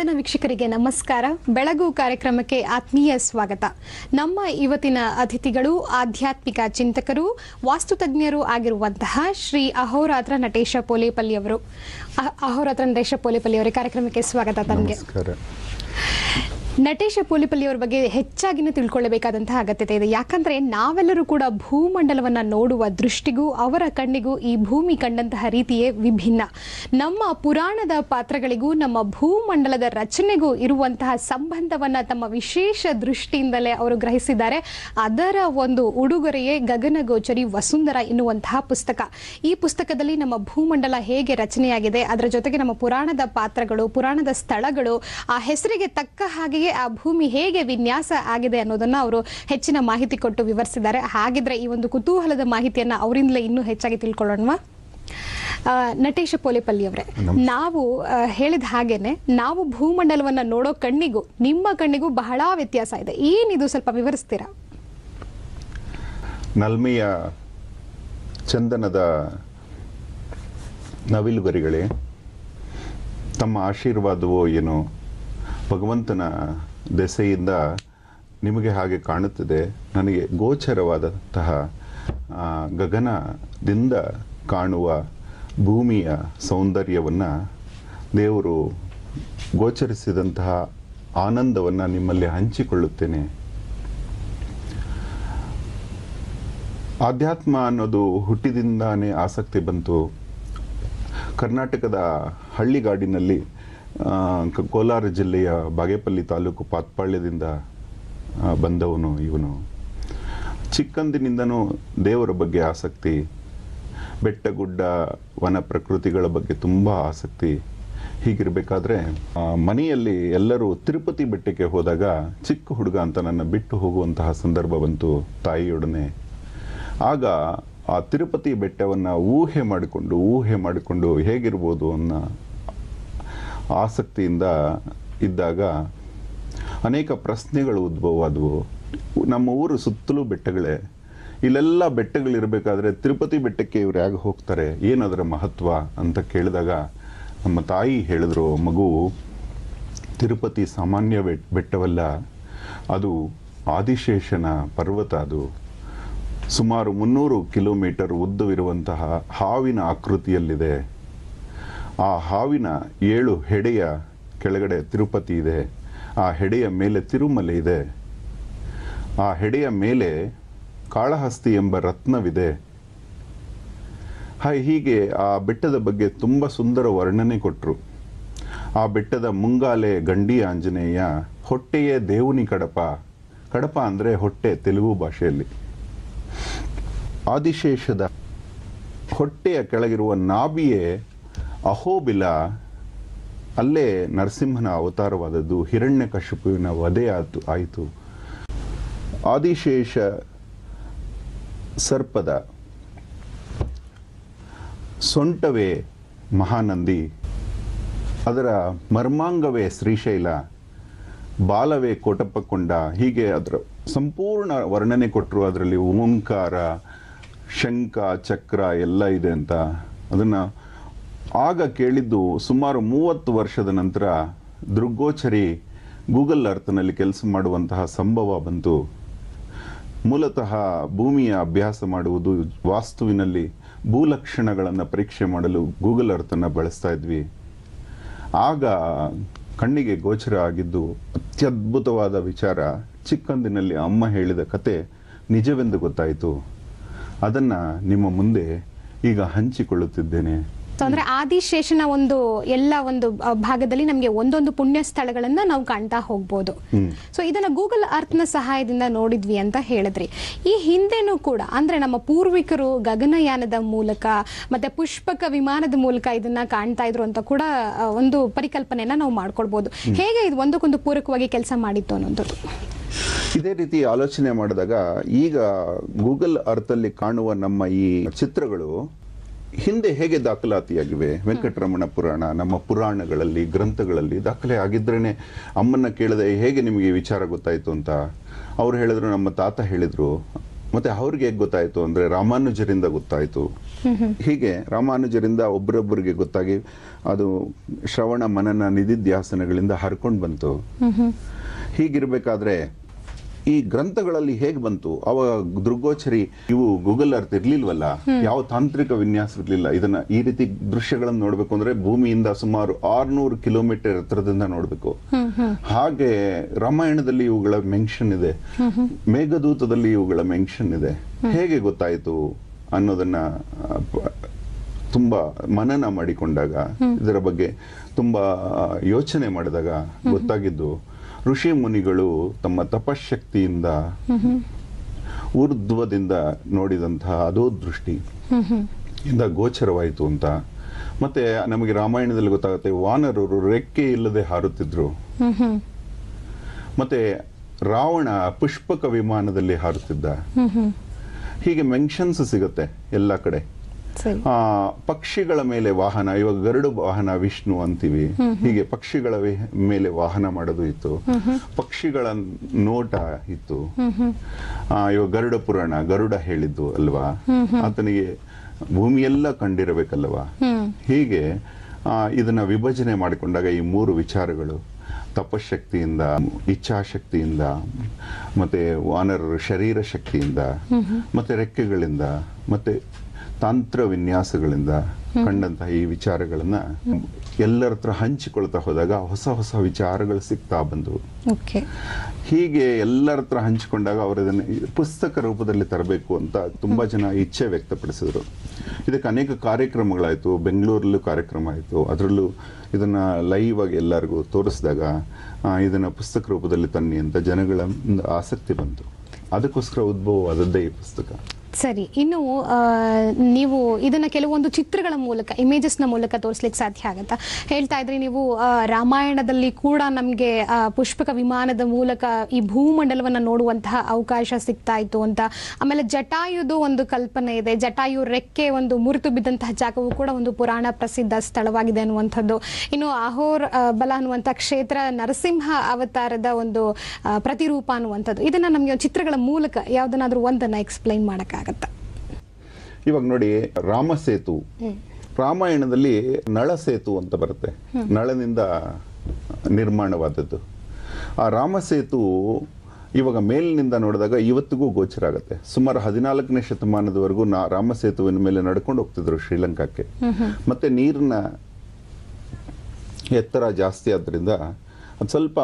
ಚಂದನ ವೀಕ್ಷಕರಿಗೆ ನಮಸ್ಕಾರ ಬೆಳಗು ಕಾರ್ಯಕ್ರಮಕ್ಕೆ ಆತ್ಮೀಯ ಸ್ವಾಗತ ನಮ್ಮ ಇವತ್ತಿನ ಅತಿಥಿಗಳು ಆಧ್ಯಾತ್ಮಿಕ ಚಿಂತಕರು ತಜ್ಞರು ಆಗಿರುವಂತಹ ಶ್ರೀ ಅಹೋರಾತ್ರ ನಟೇಶ ಪೋಲೇಪಲ್ಲಿ ಅವರು ಅಹೋರಾತ್ರ ನಟೇಶ ಪೋಲೇಪಲ್ಲಿ ಅವರೇ ಕಾರ್ಯಕ್ರಮಕ್ಕೆ ಸ್ವಾಗತ ತಮಗೆ ನಟೇಶ ಅವರ ಬಗ್ಗೆ ಹೆಚ್ಚಾಗಿನೂ ತಿಳ್ಕೊಳ್ಳಬೇಕಾದಂತಹ ಅಗತ್ಯತೆ ಇದೆ ಯಾಕಂದ್ರೆ ನಾವೆಲ್ಲರೂ ಕೂಡ ಭೂಮಂಡಲವನ್ನ ನೋಡುವ ದೃಷ್ಟಿಗೂ ಅವರ ಕಣ್ಣಿಗೂ ಈ ಭೂಮಿ ಕಂಡಂತಹ ರೀತಿಯೇ ವಿಭಿನ್ನ ನಮ್ಮ ಪುರಾಣದ ಪಾತ್ರಗಳಿಗೂ ನಮ್ಮ ಭೂಮಂಡಲದ ರಚನೆಗೂ ಇರುವಂತಹ ಸಂಬಂಧವನ್ನ ತಮ್ಮ ವಿಶೇಷ ದೃಷ್ಟಿಯಿಂದಲೇ ಅವರು ಗ್ರಹಿಸಿದ್ದಾರೆ ಅದರ ಒಂದು ಉಡುಗೊರೆಯೇ ಗಗನಗೋಚರಿ ವಸುಂಧರ ಎನ್ನುವಂತಹ ಪುಸ್ತಕ ಈ ಪುಸ್ತಕದಲ್ಲಿ ನಮ್ಮ ಭೂಮಂಡಲ ಹೇಗೆ ರಚನೆಯಾಗಿದೆ ಅದರ ಜೊತೆಗೆ ನಮ್ಮ ಪುರಾಣದ ಪಾತ್ರಗಳು ಪುರಾಣದ ಸ್ಥಳಗಳು ಆ ಹೆಸರಿಗೆ ತಕ್ಕ ಹಾಗೆಯೇ ಆ ಭೂಮಿ ಹೇಗೆ ವಿನ್ಯಾಸ ಆಗಿದೆ ಅನ್ನೋದನ್ನ ಅವರು ಹೆಚ್ಚಿನ ಮಾಹಿತಿ ಕೊಟ್ಟು ವಿವರಿಸಿದ್ದಾರೆ ಹಾಗಿದ್ರೆ ಈ ಒಂದು ಕುತೂಹಲದ ಮಾಹಿತಿಯನ್ನ ಅವರಿಂದಲೇ ಇನ್ನೂ ಹೆಚ್ಚಾಗಿ ತಿಳ್ಕೊಳ್ಳೋಣ ನಟೇಶ ಪೋಲೆಪಲ್ಲಿ ಅವರೇ ನಾವು ಹೇಳಿದ ಹಾಗೇನೆ ನಾವು ಭೂಮಂಡಲವನ್ನ ನೋಡೋ ಕಣ್ಣಿಗೂ ನಿಮ್ಮ ಕಣ್ಣಿಗೂ ಬಹಳ ವ್ಯತ್ಯಾಸ ಇದೆ ಏನಿದು ಸ್ವಲ್ಪ ವಿವರಿಸ್ತೀರಾ ನಲ್ಮೆಯ ಚಂದನದ ನವಿಲುಗರಿಗಳೇ ತಮ್ಮ ಆಶೀರ್ವಾದವೋ ಏನೋ ಭಗವಂತನ ದೆಸೆಯಿಂದ ನಿಮಗೆ ಹಾಗೆ ಕಾಣುತ್ತದೆ ನನಗೆ ಗೋಚರವಾದಂತಹ ಗಗನದಿಂದ ಕಾಣುವ ಭೂಮಿಯ ಸೌಂದರ್ಯವನ್ನು ದೇವರು ಗೋಚರಿಸಿದಂತಹ ಆನಂದವನ್ನು ನಿಮ್ಮಲ್ಲಿ ಹಂಚಿಕೊಳ್ಳುತ್ತೇನೆ ಆಧ್ಯಾತ್ಮ ಅನ್ನೋದು ಹುಟ್ಟಿದಿಂದಾನೇ ಆಸಕ್ತಿ ಬಂತು ಕರ್ನಾಟಕದ ಹಳ್ಳಿಗಾಡಿನಲ್ಲಿ ಕೋಲಾರ ಜಿಲ್ಲೆಯ ಬಾಗೇಪಲ್ಲಿ ತಾಲೂಕು ಪಾತ್ಪಾಳ್ಯದಿಂದ ಬಂದವನು ಇವನು ಚಿಕ್ಕಂದಿನಿಂದನೂ ದೇವರ ಬಗ್ಗೆ ಆಸಕ್ತಿ ಬೆಟ್ಟಗುಡ್ಡ ವನ ಪ್ರಕೃತಿಗಳ ಬಗ್ಗೆ ತುಂಬ ಆಸಕ್ತಿ ಹೀಗಿರಬೇಕಾದ್ರೆ ಮನೆಯಲ್ಲಿ ಎಲ್ಲರೂ ತಿರುಪತಿ ಬೆಟ್ಟಕ್ಕೆ ಹೋದಾಗ ಚಿಕ್ಕ ಹುಡುಗ ಅಂತ ನನ್ನ ಬಿಟ್ಟು ಹೋಗುವಂತಹ ಸಂದರ್ಭ ಬಂತು ತಾಯಿಯೊಡನೆ ಆಗ ಆ ತಿರುಪತಿ ಬೆಟ್ಟವನ್ನು ಊಹೆ ಮಾಡಿಕೊಂಡು ಊಹೆ ಮಾಡಿಕೊಂಡು ಹೇಗಿರ್ಬೋದು ಅನ್ನೋ ಆಸಕ್ತಿಯಿಂದ ಇದ್ದಾಗ ಅನೇಕ ಪ್ರಶ್ನೆಗಳು ಉದ್ಭವ ನಮ್ಮ ಊರು ಸುತ್ತಲೂ ಬೆಟ್ಟಗಳೇ ಇಲ್ಲೆಲ್ಲ ಬೆಟ್ಟಗಳಿರಬೇಕಾದ್ರೆ ತಿರುಪತಿ ಬೆಟ್ಟಕ್ಕೆ ಇವ್ರು ಹೇಗೆ ಹೋಗ್ತಾರೆ ಏನದರ ಮಹತ್ವ ಅಂತ ಕೇಳಿದಾಗ ನಮ್ಮ ತಾಯಿ ಹೇಳಿದ್ರು ಮಗು ತಿರುಪತಿ ಸಾಮಾನ್ಯ ಬೆಟ್ಟವಲ್ಲ ಅದು ಆದಿಶೇಷನ ಪರ್ವತ ಅದು ಸುಮಾರು ಮುನ್ನೂರು ಕಿಲೋಮೀಟರ್ ಉದ್ದವಿರುವಂತಹ ಹಾವಿನ ಆಕೃತಿಯಲ್ಲಿದೆ ಆ ಹಾವಿನ ಏಳು ಹೆಡೆಯ ಕೆಳಗಡೆ ತಿರುಪತಿ ಇದೆ ಆ ಹೆಡೆಯ ಮೇಲೆ ತಿರುಮಲೆ ಇದೆ ಆ ಹೆಡೆಯ ಮೇಲೆ ಕಾಳಹಸ್ತಿ ಎಂಬ ರತ್ನವಿದೆ ಹೀಗೆ ಆ ಬೆಟ್ಟದ ಬಗ್ಗೆ ತುಂಬ ಸುಂದರ ವರ್ಣನೆ ಕೊಟ್ಟರು ಆ ಬೆಟ್ಟದ ಮುಂಗಾಲೆ ಗಂಡಿ ಆಂಜನೇಯ ಹೊಟ್ಟೆಯೇ ದೇವುನಿ ಕಡಪ ಕಡಪ ಅಂದರೆ ಹೊಟ್ಟೆ ತೆಲುಗು ಭಾಷೆಯಲ್ಲಿ ಆದಿಶೇಷದ ಹೊಟ್ಟೆಯ ಕೆಳಗಿರುವ ನಾಭಿಯೇ ಅಹೋಬಿಲ ಅಲ್ಲೇ ನರಸಿಂಹನ ಅವತಾರವಾದದ್ದು ಹಿರಣ್ಯ ಕಶ್ಯಪುವಿನ ವಧೆ ಆತು ಆಯಿತು ಆದಿಶೇಷ ಸರ್ಪದ ಸೊಂಟವೇ ಮಹಾನಂದಿ ಅದರ ಮರ್ಮಾಂಗವೇ ಶ್ರೀಶೈಲ ಬಾಲವೇ ಕೋಟಪ್ಪಕೊಂಡ ಹೀಗೆ ಅದರ ಸಂಪೂರ್ಣ ವರ್ಣನೆ ಕೊಟ್ಟರು ಅದರಲ್ಲಿ ಓಂಕಾರ ಶಂಕ ಚಕ್ರ ಎಲ್ಲ ಇದೆ ಅಂತ ಅದನ್ನು ಆಗ ಕೇಳಿದ್ದು ಸುಮಾರು ಮೂವತ್ತು ವರ್ಷದ ನಂತರ ದೃಗ್ಗೋಚರಿ ಗೂಗಲ್ ಅರ್ಥನಲ್ಲಿ ಕೆಲಸ ಮಾಡುವಂತಹ ಸಂಭವ ಬಂತು ಮೂಲತಃ ಭೂಮಿಯ ಅಭ್ಯಾಸ ಮಾಡುವುದು ವಾಸ್ತುವಿನಲ್ಲಿ ಭೂಲಕ್ಷಣಗಳನ್ನು ಪರೀಕ್ಷೆ ಮಾಡಲು ಗೂಗಲ್ ಅರ್ಥನ್ನು ಬಳಸ್ತಾ ಇದ್ವಿ ಆಗ ಕಣ್ಣಿಗೆ ಗೋಚರ ಆಗಿದ್ದು ಅತ್ಯದ್ಭುತವಾದ ವಿಚಾರ ಚಿಕ್ಕಂದಿನಲ್ಲಿ ಅಮ್ಮ ಹೇಳಿದ ಕತೆ ನಿಜವೆಂದು ಗೊತ್ತಾಯಿತು ಅದನ್ನು ನಿಮ್ಮ ಮುಂದೆ ಈಗ ಹಂಚಿಕೊಳ್ಳುತ್ತಿದ್ದೇನೆ ಸೊ ಅಂದ್ರೆ ಆದಿಶೇಷನ ಒಂದು ಎಲ್ಲ ಒಂದು ಭಾಗದಲ್ಲಿ ನಮಗೆ ಒಂದೊಂದು ಪುಣ್ಯ ಸ್ಥಳಗಳನ್ನ ನಾವು ಕಾಣ್ತಾ ಹೋಗ್ಬೋದು ಸೊ ಇದನ್ನ ಗೂಗಲ್ ಅರ್ತ್ ನ ಸಹಾಯದಿಂದ ನೋಡಿದ್ವಿ ಅಂತ ಹೇಳಿದ್ರಿ ಈ ಹಿಂದೆನೂ ಕೂಡ ಅಂದ್ರೆ ನಮ್ಮ ಪೂರ್ವಿಕರು ಗಗನಯಾನದ ಮೂಲಕ ಮತ್ತೆ ಪುಷ್ಪಕ ವಿಮಾನದ ಮೂಲಕ ಇದನ್ನ ಕಾಣ್ತಾ ಇದ್ರು ಅಂತ ಕೂಡ ಒಂದು ಪರಿಕಲ್ಪನೆಯನ್ನ ನಾವು ಮಾಡ್ಕೊಳ್ಬಹುದು ಹೇಗೆ ಇದು ಒಂದಕ್ಕೊಂದು ಪೂರಕವಾಗಿ ಕೆಲಸ ಮಾಡಿತ್ತು ಅನ್ನೋದು ಇದೇ ರೀತಿ ಆಲೋಚನೆ ಮಾಡಿದಾಗ ಈಗ ಗೂಗಲ್ ಅರ್ಥಲ್ಲಿ ಕಾಣುವ ನಮ್ಮ ಈ ಚಿತ್ರಗಳು ಹಿಂದೆ ಹೇಗೆ ದಾಖಲಾತಿಯಾಗಿವೆ ವೆಂಕಟರಮಣ ಪುರಾಣ ನಮ್ಮ ಪುರಾಣಗಳಲ್ಲಿ ಗ್ರಂಥಗಳಲ್ಲಿ ದಾಖಲೆ ಆಗಿದ್ರೇನೆ ಅಮ್ಮನ್ನ ಕೇಳಿದೆ ಹೇಗೆ ನಿಮಗೆ ವಿಚಾರ ಗೊತ್ತಾಯಿತು ಅಂತ ಅವ್ರು ಹೇಳಿದ್ರು ನಮ್ಮ ತಾತ ಹೇಳಿದ್ರು ಮತ್ತೆ ಅವ್ರಿಗೆ ಹೇಗೆ ಗೊತ್ತಾಯಿತು ಅಂದ್ರೆ ರಾಮಾನುಜರಿಂದ ಗೊತ್ತಾಯ್ತು ಹೀಗೆ ರಾಮಾನುಜರಿಂದ ಒಬ್ಬರೊಬ್ಬರಿಗೆ ಗೊತ್ತಾಗಿ ಅದು ಶ್ರವಣ ಮನನ ನಿಧಿಧ್ಯಾಸನಗಳಿಂದ ಹರ್ಕೊಂಡು ಬಂತು ಹೀಗಿರಬೇಕಾದ್ರೆ ಈ ಗ್ರಂಥಗಳಲ್ಲಿ ಹೇಗೆ ಬಂತು ಅವ ದೃಗ್ಗೋಚರಿ ಇವು ಗೂಗಲ್ ಅರ್ಥ ಇರ್ಲಿಲ್ವಲ್ಲ ಯಾವ ತಾಂತ್ರಿಕ ವಿನ್ಯಾಸ ಇರ್ಲಿಲ್ಲ ಇದನ್ನ ಈ ರೀತಿ ದೃಶ್ಯಗಳನ್ನು ನೋಡ್ಬೇಕು ಅಂದ್ರೆ ಭೂಮಿಯಿಂದ ಸುಮಾರು ಆರ್ನೂರು ಕಿಲೋಮೀಟರ್ ಎತ್ತರದಿಂದ ನೋಡ್ಬೇಕು ಹಾಗೆ ರಾಮಾಯಣದಲ್ಲಿ ಇವುಗಳ ಮೆನ್ಷನ್ ಇದೆ ಮೇಘದೂತದಲ್ಲಿ ಇವುಗಳ ಮೆನ್ಷನ್ ಇದೆ ಹೇಗೆ ಗೊತ್ತಾಯ್ತು ಅನ್ನೋದನ್ನ ತುಂಬಾ ಮನನ ಮಾಡಿಕೊಂಡಾಗ ಇದರ ಬಗ್ಗೆ ತುಂಬಾ ಯೋಚನೆ ಮಾಡಿದಾಗ ಗೊತ್ತಾಗಿದ್ದು ಋಷಿ ಮುನಿಗಳು ತಮ್ಮ ತಪಶಕ್ತಿಯಿಂದ ಊರ್ಧ್ವದಿಂದ ನೋಡಿದಂತಹ ಅದೋ ದೃಷ್ಟಿ ಇಂದ ಗೋಚರವಾಯಿತು ಅಂತ ಮತ್ತೆ ನಮಗೆ ರಾಮಾಯಣದಲ್ಲಿ ಗೊತ್ತಾಗುತ್ತೆ ವಾನರರು ರೆಕ್ಕೆ ಇಲ್ಲದೆ ಹಾರುತ್ತಿದ್ರು ಮತ್ತೆ ರಾವಣ ಪುಷ್ಪಕ ವಿಮಾನದಲ್ಲಿ ಹಾರುತ್ತಿದ್ದ ಹೀಗೆ ಮೆನ್ಷನ್ಸ್ ಸಿಗುತ್ತೆ ಎಲ್ಲ ಕಡೆ ಪಕ್ಷಿಗಳ ಮೇಲೆ ವಾಹನ ಇವಾಗ ಗರುಡು ವಾಹನ ವಿಷ್ಣು ಅಂತೀವಿ ಹೀಗೆ ಪಕ್ಷಿಗಳ ಮೇಲೆ ವಾಹನ ಮಾಡೋದು ಇತ್ತು ಪಕ್ಷಿಗಳ ನೋಟ ಇತ್ತು ಇವಾಗ ಗರುಡ ಪುರಾಣ ಗರುಡ ಹೇಳಿದ್ದು ಅಲ್ವಾ ಆತನಿಗೆ ಭೂಮಿಯೆಲ್ಲ ಕಂಡಿರಬೇಕಲ್ವಾ ಹೀಗೆ ಇದನ್ನ ವಿಭಜನೆ ಮಾಡಿಕೊಂಡಾಗ ಈ ಮೂರು ವಿಚಾರಗಳು ತಪಶಕ್ತಿಯಿಂದ ಇಚ್ಛಾಶಕ್ತಿಯಿಂದ ಮತ್ತೆ ವಾನರ ಶರೀರ ಶಕ್ತಿಯಿಂದ ಮತ್ತೆ ರೆಕ್ಕೆಗಳಿಂದ ಮತ್ತೆ ತಂತ್ರ ವಿನ್ಯಾಸಗಳಿಂದ ಕಂಡಂತಹ ಈ ವಿಚಾರಗಳನ್ನ ಎಲ್ಲರ ಹತ್ರ ಹಂಚಿಕೊಳ್ತಾ ಹೋದಾಗ ಹೊಸ ಹೊಸ ವಿಚಾರಗಳು ಸಿಗ್ತಾ ಬಂದವು ಹೀಗೆ ಎಲ್ಲರ ಹತ್ರ ಹಂಚಿಕೊಂಡಾಗ ಇದನ್ನು ಪುಸ್ತಕ ರೂಪದಲ್ಲಿ ತರಬೇಕು ಅಂತ ತುಂಬಾ ಜನ ಇಚ್ಛೆ ವ್ಯಕ್ತಪಡಿಸಿದರು ಇದಕ್ಕೆ ಅನೇಕ ಕಾರ್ಯಕ್ರಮಗಳಾಯಿತು ಬೆಂಗಳೂರಲ್ಲೂ ಕಾರ್ಯಕ್ರಮ ಆಯಿತು ಅದರಲ್ಲೂ ಇದನ್ನ ಲೈವ್ ಆಗಿ ಎಲ್ಲರಿಗೂ ತೋರಿಸಿದಾಗ ಇದನ್ನು ಪುಸ್ತಕ ರೂಪದಲ್ಲಿ ತನ್ನಿ ಅಂತ ಜನಗಳ ಆಸಕ್ತಿ ಬಂತು ಅದಕ್ಕೋಸ್ಕರ ಉದ್ಭವವಾದದ್ದೇ ಈ ಪುಸ್ತಕ ಸರಿ ಇನ್ನು ನೀವು ಇದನ್ನ ಕೆಲವೊಂದು ಚಿತ್ರಗಳ ಮೂಲಕ ಇಮೇಜಸ್ನ ಮೂಲಕ ತೋರಿಸ್ಲಿಕ್ಕೆ ಸಾಧ್ಯ ಆಗತ್ತಾ ಹೇಳ್ತಾ ಇದ್ರೆ ನೀವು ರಾಮಾಯಣದಲ್ಲಿ ಕೂಡ ನಮಗೆ ಪುಷ್ಪಕ ವಿಮಾನದ ಮೂಲಕ ಈ ಭೂಮಂಡಲವನ್ನು ನೋಡುವಂತಹ ಅವಕಾಶ ಸಿಗ್ತಾ ಇತ್ತು ಅಂತ ಆಮೇಲೆ ಜಟಾಯುದು ಒಂದು ಕಲ್ಪನೆ ಇದೆ ಜಟಾಯು ರೆಕ್ಕೆ ಒಂದು ಮುರುತು ಬಿದ್ದಂತಹ ಜಾಗವು ಕೂಡ ಒಂದು ಪುರಾಣ ಪ್ರಸಿದ್ಧ ಸ್ಥಳವಾಗಿದೆ ಅನ್ನುವಂಥದ್ದು ಇನ್ನು ಅಹೋರ್ ಬಲ ಅನ್ನುವಂಥ ಕ್ಷೇತ್ರ ನರಸಿಂಹ ಅವತಾರದ ಒಂದು ಪ್ರತಿರೂಪ ಅನ್ನುವಂಥದ್ದು ಇದನ್ನ ನಮಗೆ ಚಿತ್ರಗಳ ಮೂಲಕ ಯಾವುದನ್ನಾದ್ರೂ ಒಂದನ್ನ ಎಕ್ಸ್ಪ್ಲೈನ್ ಮಾಡಕ್ಕೆ ಇವಾಗ ನೋಡಿ ರಾಮ ಸೇತು ರಾಮಾಯಣದಲ್ಲಿ ನಳ ಸೇತು ಅಂತ ಬರುತ್ತೆ ನಳನಿಂದ ನಿರ್ಮಾಣವಾದದ್ದು ಆ ರಾಮ ಸೇತು ಇವಾಗ ಮೇಲಿನಿಂದ ನೋಡಿದಾಗ ಇವತ್ತಿಗೂ ಗೋಚರ ಆಗುತ್ತೆ ಸುಮಾರು ಹದಿನಾಲ್ಕನೇ ಶತಮಾನದವರೆಗೂ ನಾ ರಾಮ ಸೇತುವಿನ ಮೇಲೆ ನಡ್ಕೊಂಡು ಹೋಗ್ತಿದ್ರು ಶ್ರೀಲಂಕಾಕ್ಕೆ ಮತ್ತೆ ನೀರಿನ ಎತ್ತರ ಜಾಸ್ತಿ ಆದ್ರಿಂದ ಸ್ವಲ್ಪ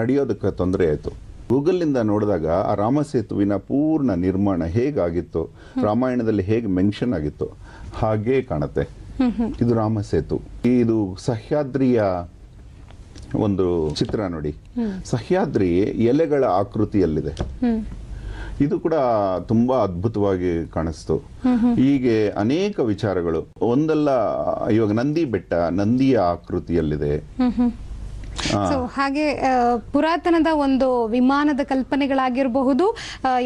ನಡೆಯೋದಕ್ಕೆ ತೊಂದರೆ ಆಯಿತು ಗೂಗಲ್ನಿಂದ ನೋಡಿದಾಗ ಆ ರಾಮ ಸೇತುವಿನ ಪೂರ್ಣ ನಿರ್ಮಾಣ ಹೇಗಾಗಿತ್ತು ರಾಮಾಯಣದಲ್ಲಿ ಹೇಗೆ ಮೆನ್ಷನ್ ಆಗಿತ್ತು ಹಾಗೆ ಕಾಣುತ್ತೆ ಇದು ರಾಮ ಇದು ಸಹ್ಯಾದ್ರಿಯ ಒಂದು ಚಿತ್ರ ನೋಡಿ ಸಹ್ಯಾದ್ರಿ ಎಲೆಗಳ ಆಕೃತಿಯಲ್ಲಿದೆ ಇದು ಕೂಡ ತುಂಬಾ ಅದ್ಭುತವಾಗಿ ಕಾಣಿಸ್ತು ಹೀಗೆ ಅನೇಕ ವಿಚಾರಗಳು ಒಂದಲ್ಲ ಇವಾಗ ನಂದಿ ಬೆಟ್ಟ ನಂದಿಯ ಆಕೃತಿಯಲ್ಲಿದೆ ಸೊ ಹಾಗೆ ಪುರಾತನದ ಒಂದು ವಿಮಾನದ ಕಲ್ಪನೆಗಳಾಗಿರಬಹುದು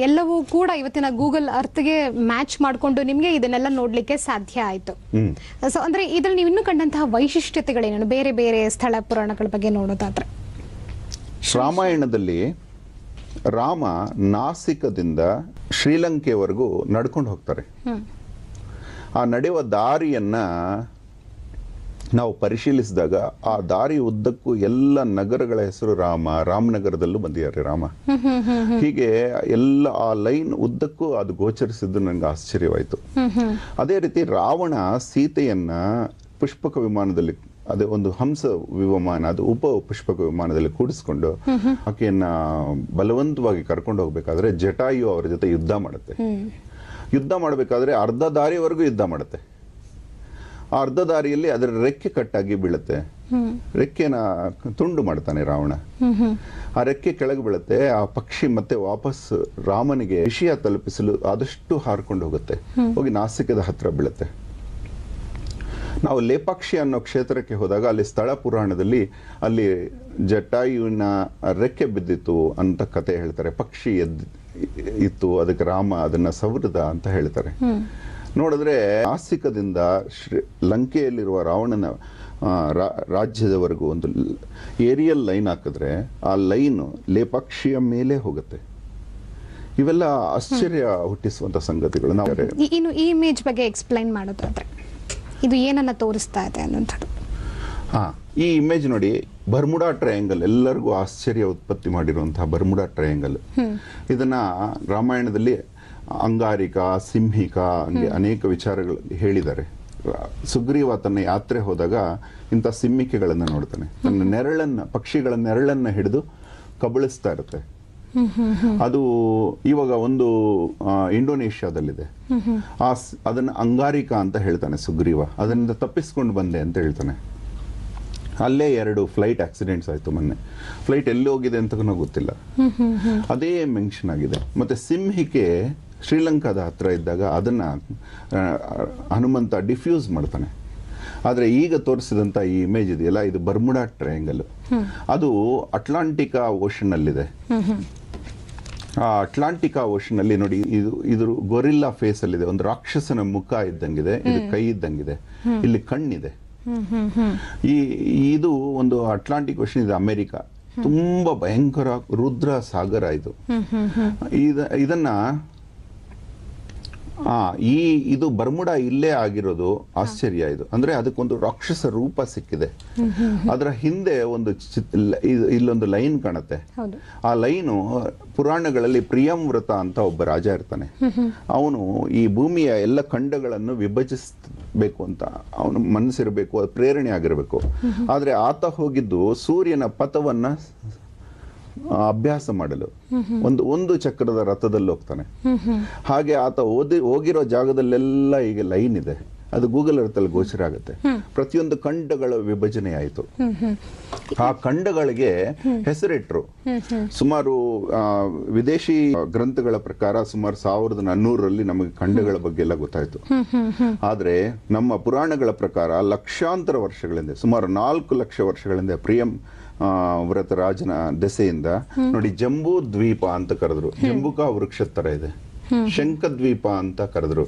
ಎಲ್ಲವೂ ಕೂಡ ಇವತ್ತಿನ ಗೂಗಲ್ ಅರ್ತ್ಗೆ ಮ್ಯಾಚ್ ಮಾಡಿಕೊಂಡು ನಿಮಗೆ ಇದನ್ನೆಲ್ಲ ನೋಡ್ಲಿಕ್ಕೆ ಸಾಧ್ಯ ಆಯಿತು ಸೊ ಅಂದ್ರೆ ಇದ್ರಲ್ಲಿ ನೀವು ಇನ್ನೂ ಕಂಡಂತಹ ವೈಶಿಷ್ಟ್ಯತೆಗಳೇನೇನು ಬೇರೆ ಬೇರೆ ಸ್ಥಳ ಪುರಾಣಗಳ ಬಗ್ಗೆ ನೋಡೋದಾದ್ರೆ ರಾಮಾಯಣದಲ್ಲಿ ರಾಮ ನಾಸಿಕದಿಂದ ಶ್ರೀಲಂಕೆವರೆಗೂ ನಡ್ಕೊಂಡು ಹೋಗ್ತಾರೆ ಆ ನಡೆಯುವ ದಾರಿಯನ್ನ ನಾವು ಪರಿಶೀಲಿಸಿದಾಗ ಆ ದಾರಿ ಉದ್ದಕ್ಕೂ ಎಲ್ಲ ನಗರಗಳ ಹೆಸರು ರಾಮ ರಾಮನಗರದಲ್ಲೂ ಬಂದಿದ್ದಾರೆ ರಾಮ ಹೀಗೆ ಎಲ್ಲ ಆ ಲೈನ್ ಉದ್ದಕ್ಕೂ ಅದು ಗೋಚರಿಸಿದ್ದು ನನಗೆ ಆಶ್ಚರ್ಯವಾಯಿತು ಅದೇ ರೀತಿ ರಾವಣ ಸೀತೆಯನ್ನ ಪುಷ್ಪಕ ವಿಮಾನದಲ್ಲಿ ಅದೇ ಒಂದು ಹಂಸ ವಿಮಾನ ಅದು ಉಪ ಪುಷ್ಪಕ ವಿಮಾನದಲ್ಲಿ ಕೂಡಿಸ್ಕೊಂಡು ಆಕೆಯನ್ನ ಬಲವಂತವಾಗಿ ಕರ್ಕೊಂಡು ಹೋಗ್ಬೇಕಾದ್ರೆ ಜಟಾಯು ಅವರ ಜೊತೆ ಯುದ್ಧ ಮಾಡುತ್ತೆ ಯುದ್ಧ ಮಾಡಬೇಕಾದ್ರೆ ಅರ್ಧ ದಾರಿವರೆಗೂ ಯುದ್ಧ ಮಾಡುತ್ತೆ ಆ ಅರ್ಧ ದಾರಿಯಲ್ಲಿ ಅದರ ರೆಕ್ಕೆ ಕಟ್ಟಾಗಿ ಬೀಳುತ್ತೆ ರೆಕ್ಕೆನ ತುಂಡು ಮಾಡ್ತಾನೆ ರಾವಣ ಆ ರೆಕ್ಕೆ ಕೆಳಗೆ ಬೀಳುತ್ತೆ ಆ ಪಕ್ಷಿ ಮತ್ತೆ ವಾಪಸ್ ರಾಮನಿಗೆ ವಿಷಯ ತಲುಪಿಸಲು ಆದಷ್ಟು ಹಾರ್ಕೊಂಡು ಹೋಗುತ್ತೆ ಹೋಗಿ ನಾಸಿಕದ ಹತ್ರ ಬೀಳುತ್ತೆ ನಾವು ಲೇಪಾಕ್ಷಿ ಅನ್ನೋ ಕ್ಷೇತ್ರಕ್ಕೆ ಹೋದಾಗ ಅಲ್ಲಿ ಸ್ಥಳ ಪುರಾಣದಲ್ಲಿ ಅಲ್ಲಿ ಜಟಾಯುವಿನ ರೆಕ್ಕೆ ಬಿದ್ದಿತ್ತು ಅಂತ ಕತೆ ಹೇಳ್ತಾರೆ ಪಕ್ಷಿ ಎದ್ ಇತ್ತು ಅದಕ್ಕೆ ರಾಮ ಅದನ್ನ ಸವೃದ ಅಂತ ಹೇಳ್ತಾರೆ ನೋಡಿದ್ರೆ ಆಸ್ತಿಕದಿಂದ ಶ್ರೀ ಲಂಕೆಯಲ್ಲಿರುವ ರಾವಣನ ರಾಜ್ಯದವರೆಗೂ ಒಂದು ಏರಿಯಲ್ ಲೈನ್ ಹಾಕಿದ್ರೆ ಆ ಲೈನು ಲೇಪಾಕ್ಷಿಯ ಮೇಲೆ ಹೋಗುತ್ತೆ ಇವೆಲ್ಲ ಆಶ್ಚರ್ಯ ಹುಟ್ಟಿಸುವಂತಹ ಸಂಗತಿಗಳು ನಾವು ಇನ್ನು ಈ ಇಮೇಜ್ ಬಗ್ಗೆ ಎಕ್ಸ್ಪ್ಲೈನ್ ಮಾಡೋದಾದ್ರೆ ಇದು ಏನನ್ನ ತೋರಿಸ್ತಾ ಇದೆ ಅನ್ನುವಂಥದ್ದು ಹಾ ಈ ಇಮೇಜ್ ನೋಡಿ ಬರ್ಮುಡಾ ಟ್ರಯಾಂಗಲ್ ಎಲ್ಲರಿಗೂ ಆಶ್ಚರ್ಯ ಉತ್ಪತ್ತಿ ಮಾಡಿರುವಂತಹ ಬರ್ಮುಡಾ ಟ್ರಯಾಂಗಲ್ ಇದನ್ನ ರಾಮಾಯಣದಲ್ಲಿ ಅಂಗಾರಿಕ ಸಿಂಹಿಕ ಹಂಗೆ ಅನೇಕ ವಿಚಾರಗಳು ಹೇಳಿದ್ದಾರೆ ಸುಗ್ರೀವ ತನ್ನ ಯಾತ್ರೆ ಹೋದಾಗ ಇಂಥ ಸಿಮ್ಮಿಕೆಗಳನ್ನು ನೋಡ್ತಾನೆ ತನ್ನ ನೆರಳನ್ನ ಪಕ್ಷಿಗಳ ನೆರಳನ್ನ ಹಿಡಿದು ಕಬಳಿಸ್ತಾ ಇರುತ್ತೆ ಅದು ಇವಾಗ ಒಂದು ಇಂಡೋನೇಷ್ಯಾದಲ್ಲಿದೆ ಆ ಅದನ್ನ ಅಂಗಾರಿಕ ಅಂತ ಹೇಳ್ತಾನೆ ಸುಗ್ರೀವ ಅದರಿಂದ ತಪ್ಪಿಸ್ಕೊಂಡು ಬಂದೆ ಅಂತ ಹೇಳ್ತಾನೆ ಅಲ್ಲೇ ಎರಡು ಫ್ಲೈಟ್ ಆಕ್ಸಿಡೆಂಟ್ಸ್ ಆಯ್ತು ಮೊನ್ನೆ ಫ್ಲೈಟ್ ಎಲ್ಲಿ ಹೋಗಿದೆ ಅಂತ ಗೊತ್ತಿಲ್ಲ ಅದೇ ಮೆನ್ಷನ್ ಆಗಿದೆ ಮತ್ತೆ ಸಿಂಹಿಕೆ ಶ್ರೀಲಂಕಾದ ಹತ್ರ ಇದ್ದಾಗ ಅದನ್ನು ಹನುಮಂತ ಡಿಫ್ಯೂಸ್ ಮಾಡ್ತಾನೆ ಆದರೆ ಈಗ ತೋರಿಸಿದಂಥ ಈ ಇಮೇಜ್ ಇದೆಯಲ್ಲ ಇದು ಬರ್ಮುಡಾ ಟ್ರಯಾಂಗಲ್ ಅದು ಅಟ್ಲಾಂಟಿಕಾ ಓಷನ್ನಲ್ಲಿದೆ ಆ ಅಟ್ಲಾಂಟಿಕಾ ಓಷನ್ನಲ್ಲಿ ನೋಡಿ ಇದು ಇದ್ರ ಗೊರಿಲ್ಲಾ ಫೇಸಲ್ಲಿದೆ ಒಂದು ರಾಕ್ಷಸನ ಮುಖ ಇದ್ದಂಗಿದೆ ಇದು ಕೈ ಇದ್ದಂಗಿದೆ ಇಲ್ಲಿ ಕಣ್ಣಿದೆ ಈ ಇದು ಒಂದು ಅಟ್ಲಾಂಟಿಕ್ ಓಷನ್ ಇದೆ ಅಮೆರಿಕ ತುಂಬಾ ಭಯಂಕರ ರುದ್ರ ಸಾಗರ ಇದು ಇದನ್ನ ಆ ಈ ಇದು ಬರ್ಮುಡ ಇಲ್ಲೇ ಆಗಿರೋದು ಆಶ್ಚರ್ಯ ಇದು ಅಂದ್ರೆ ಅದಕ್ಕೊಂದು ರಾಕ್ಷಸ ರೂಪ ಸಿಕ್ಕಿದೆ ಅದರ ಹಿಂದೆ ಒಂದು ಇಲ್ಲೊಂದು ಲೈನ್ ಕಾಣತ್ತೆ ಆ ಲೈನು ಪುರಾಣಗಳಲ್ಲಿ ಪ್ರಿಯಂವ್ರತ ಅಂತ ಒಬ್ಬ ರಾಜ ಇರ್ತಾನೆ ಅವನು ಈ ಭೂಮಿಯ ಎಲ್ಲ ಖಂಡಗಳನ್ನು ವಿಭಜಿಸಬೇಕು ಅಂತ ಅವನು ಮನಸ್ಸಿರಬೇಕು ಪ್ರೇರಣೆ ಆಗಿರಬೇಕು ಆದ್ರೆ ಆತ ಹೋಗಿದ್ದು ಸೂರ್ಯನ ಪಥವನ್ನ ಅಭ್ಯಾಸ ಮಾಡಲು ಒಂದು ಒಂದು ಚಕ್ರದ ರಥದಲ್ಲಿ ಹೋಗ್ತಾನೆ ಹಾಗೆ ಆತ ಓದಿ ಹೋಗಿರೋ ಜಾಗದಲ್ಲೆಲ್ಲ ಈಗ ಲೈನ್ ಇದೆ ಅದು ಗೂಗಲ್ ಅರ್ಥದಲ್ಲಿ ಗೋಚರ ಆಗುತ್ತೆ ಪ್ರತಿಯೊಂದು ಖಂಡಗಳ ವಿಭಜನೆ ಆಯಿತು ಆ ಖಂಡಗಳಿಗೆ ಹೆಸರಿಟ್ರು ಸುಮಾರು ವಿದೇಶಿ ಗ್ರಂಥಗಳ ಪ್ರಕಾರ ಸುಮಾರು ಸಾವಿರದ ನಾನ್ನೂರರಲ್ಲಿ ನಮಗೆ ಖಂಡಗಳ ಬಗ್ಗೆ ಎಲ್ಲ ಗೊತ್ತಾಯ್ತು ಆದರೆ ನಮ್ಮ ಪುರಾಣಗಳ ಪ್ರಕಾರ ಲಕ್ಷಾಂತರ ವರ್ಷಗಳಿಂದ ಸುಮಾರು ನಾಲ್ಕು ಲಕ್ಷ ವರ್ಷಗಳಿಂದ ಪ್ರಿಯಂ ರಾಜನ ದೆಸೆಯಿಂದ ನೋಡಿ ಜಂಬೂ ದ್ವೀಪ ಅಂತ ಕರೆದ್ರು ಜಂಬುಕ ವೃಕ್ಷದ ತರ ಇದೆ ಶಂಕ ದ್ವೀಪ ಅಂತ ಕರೆದ್ರು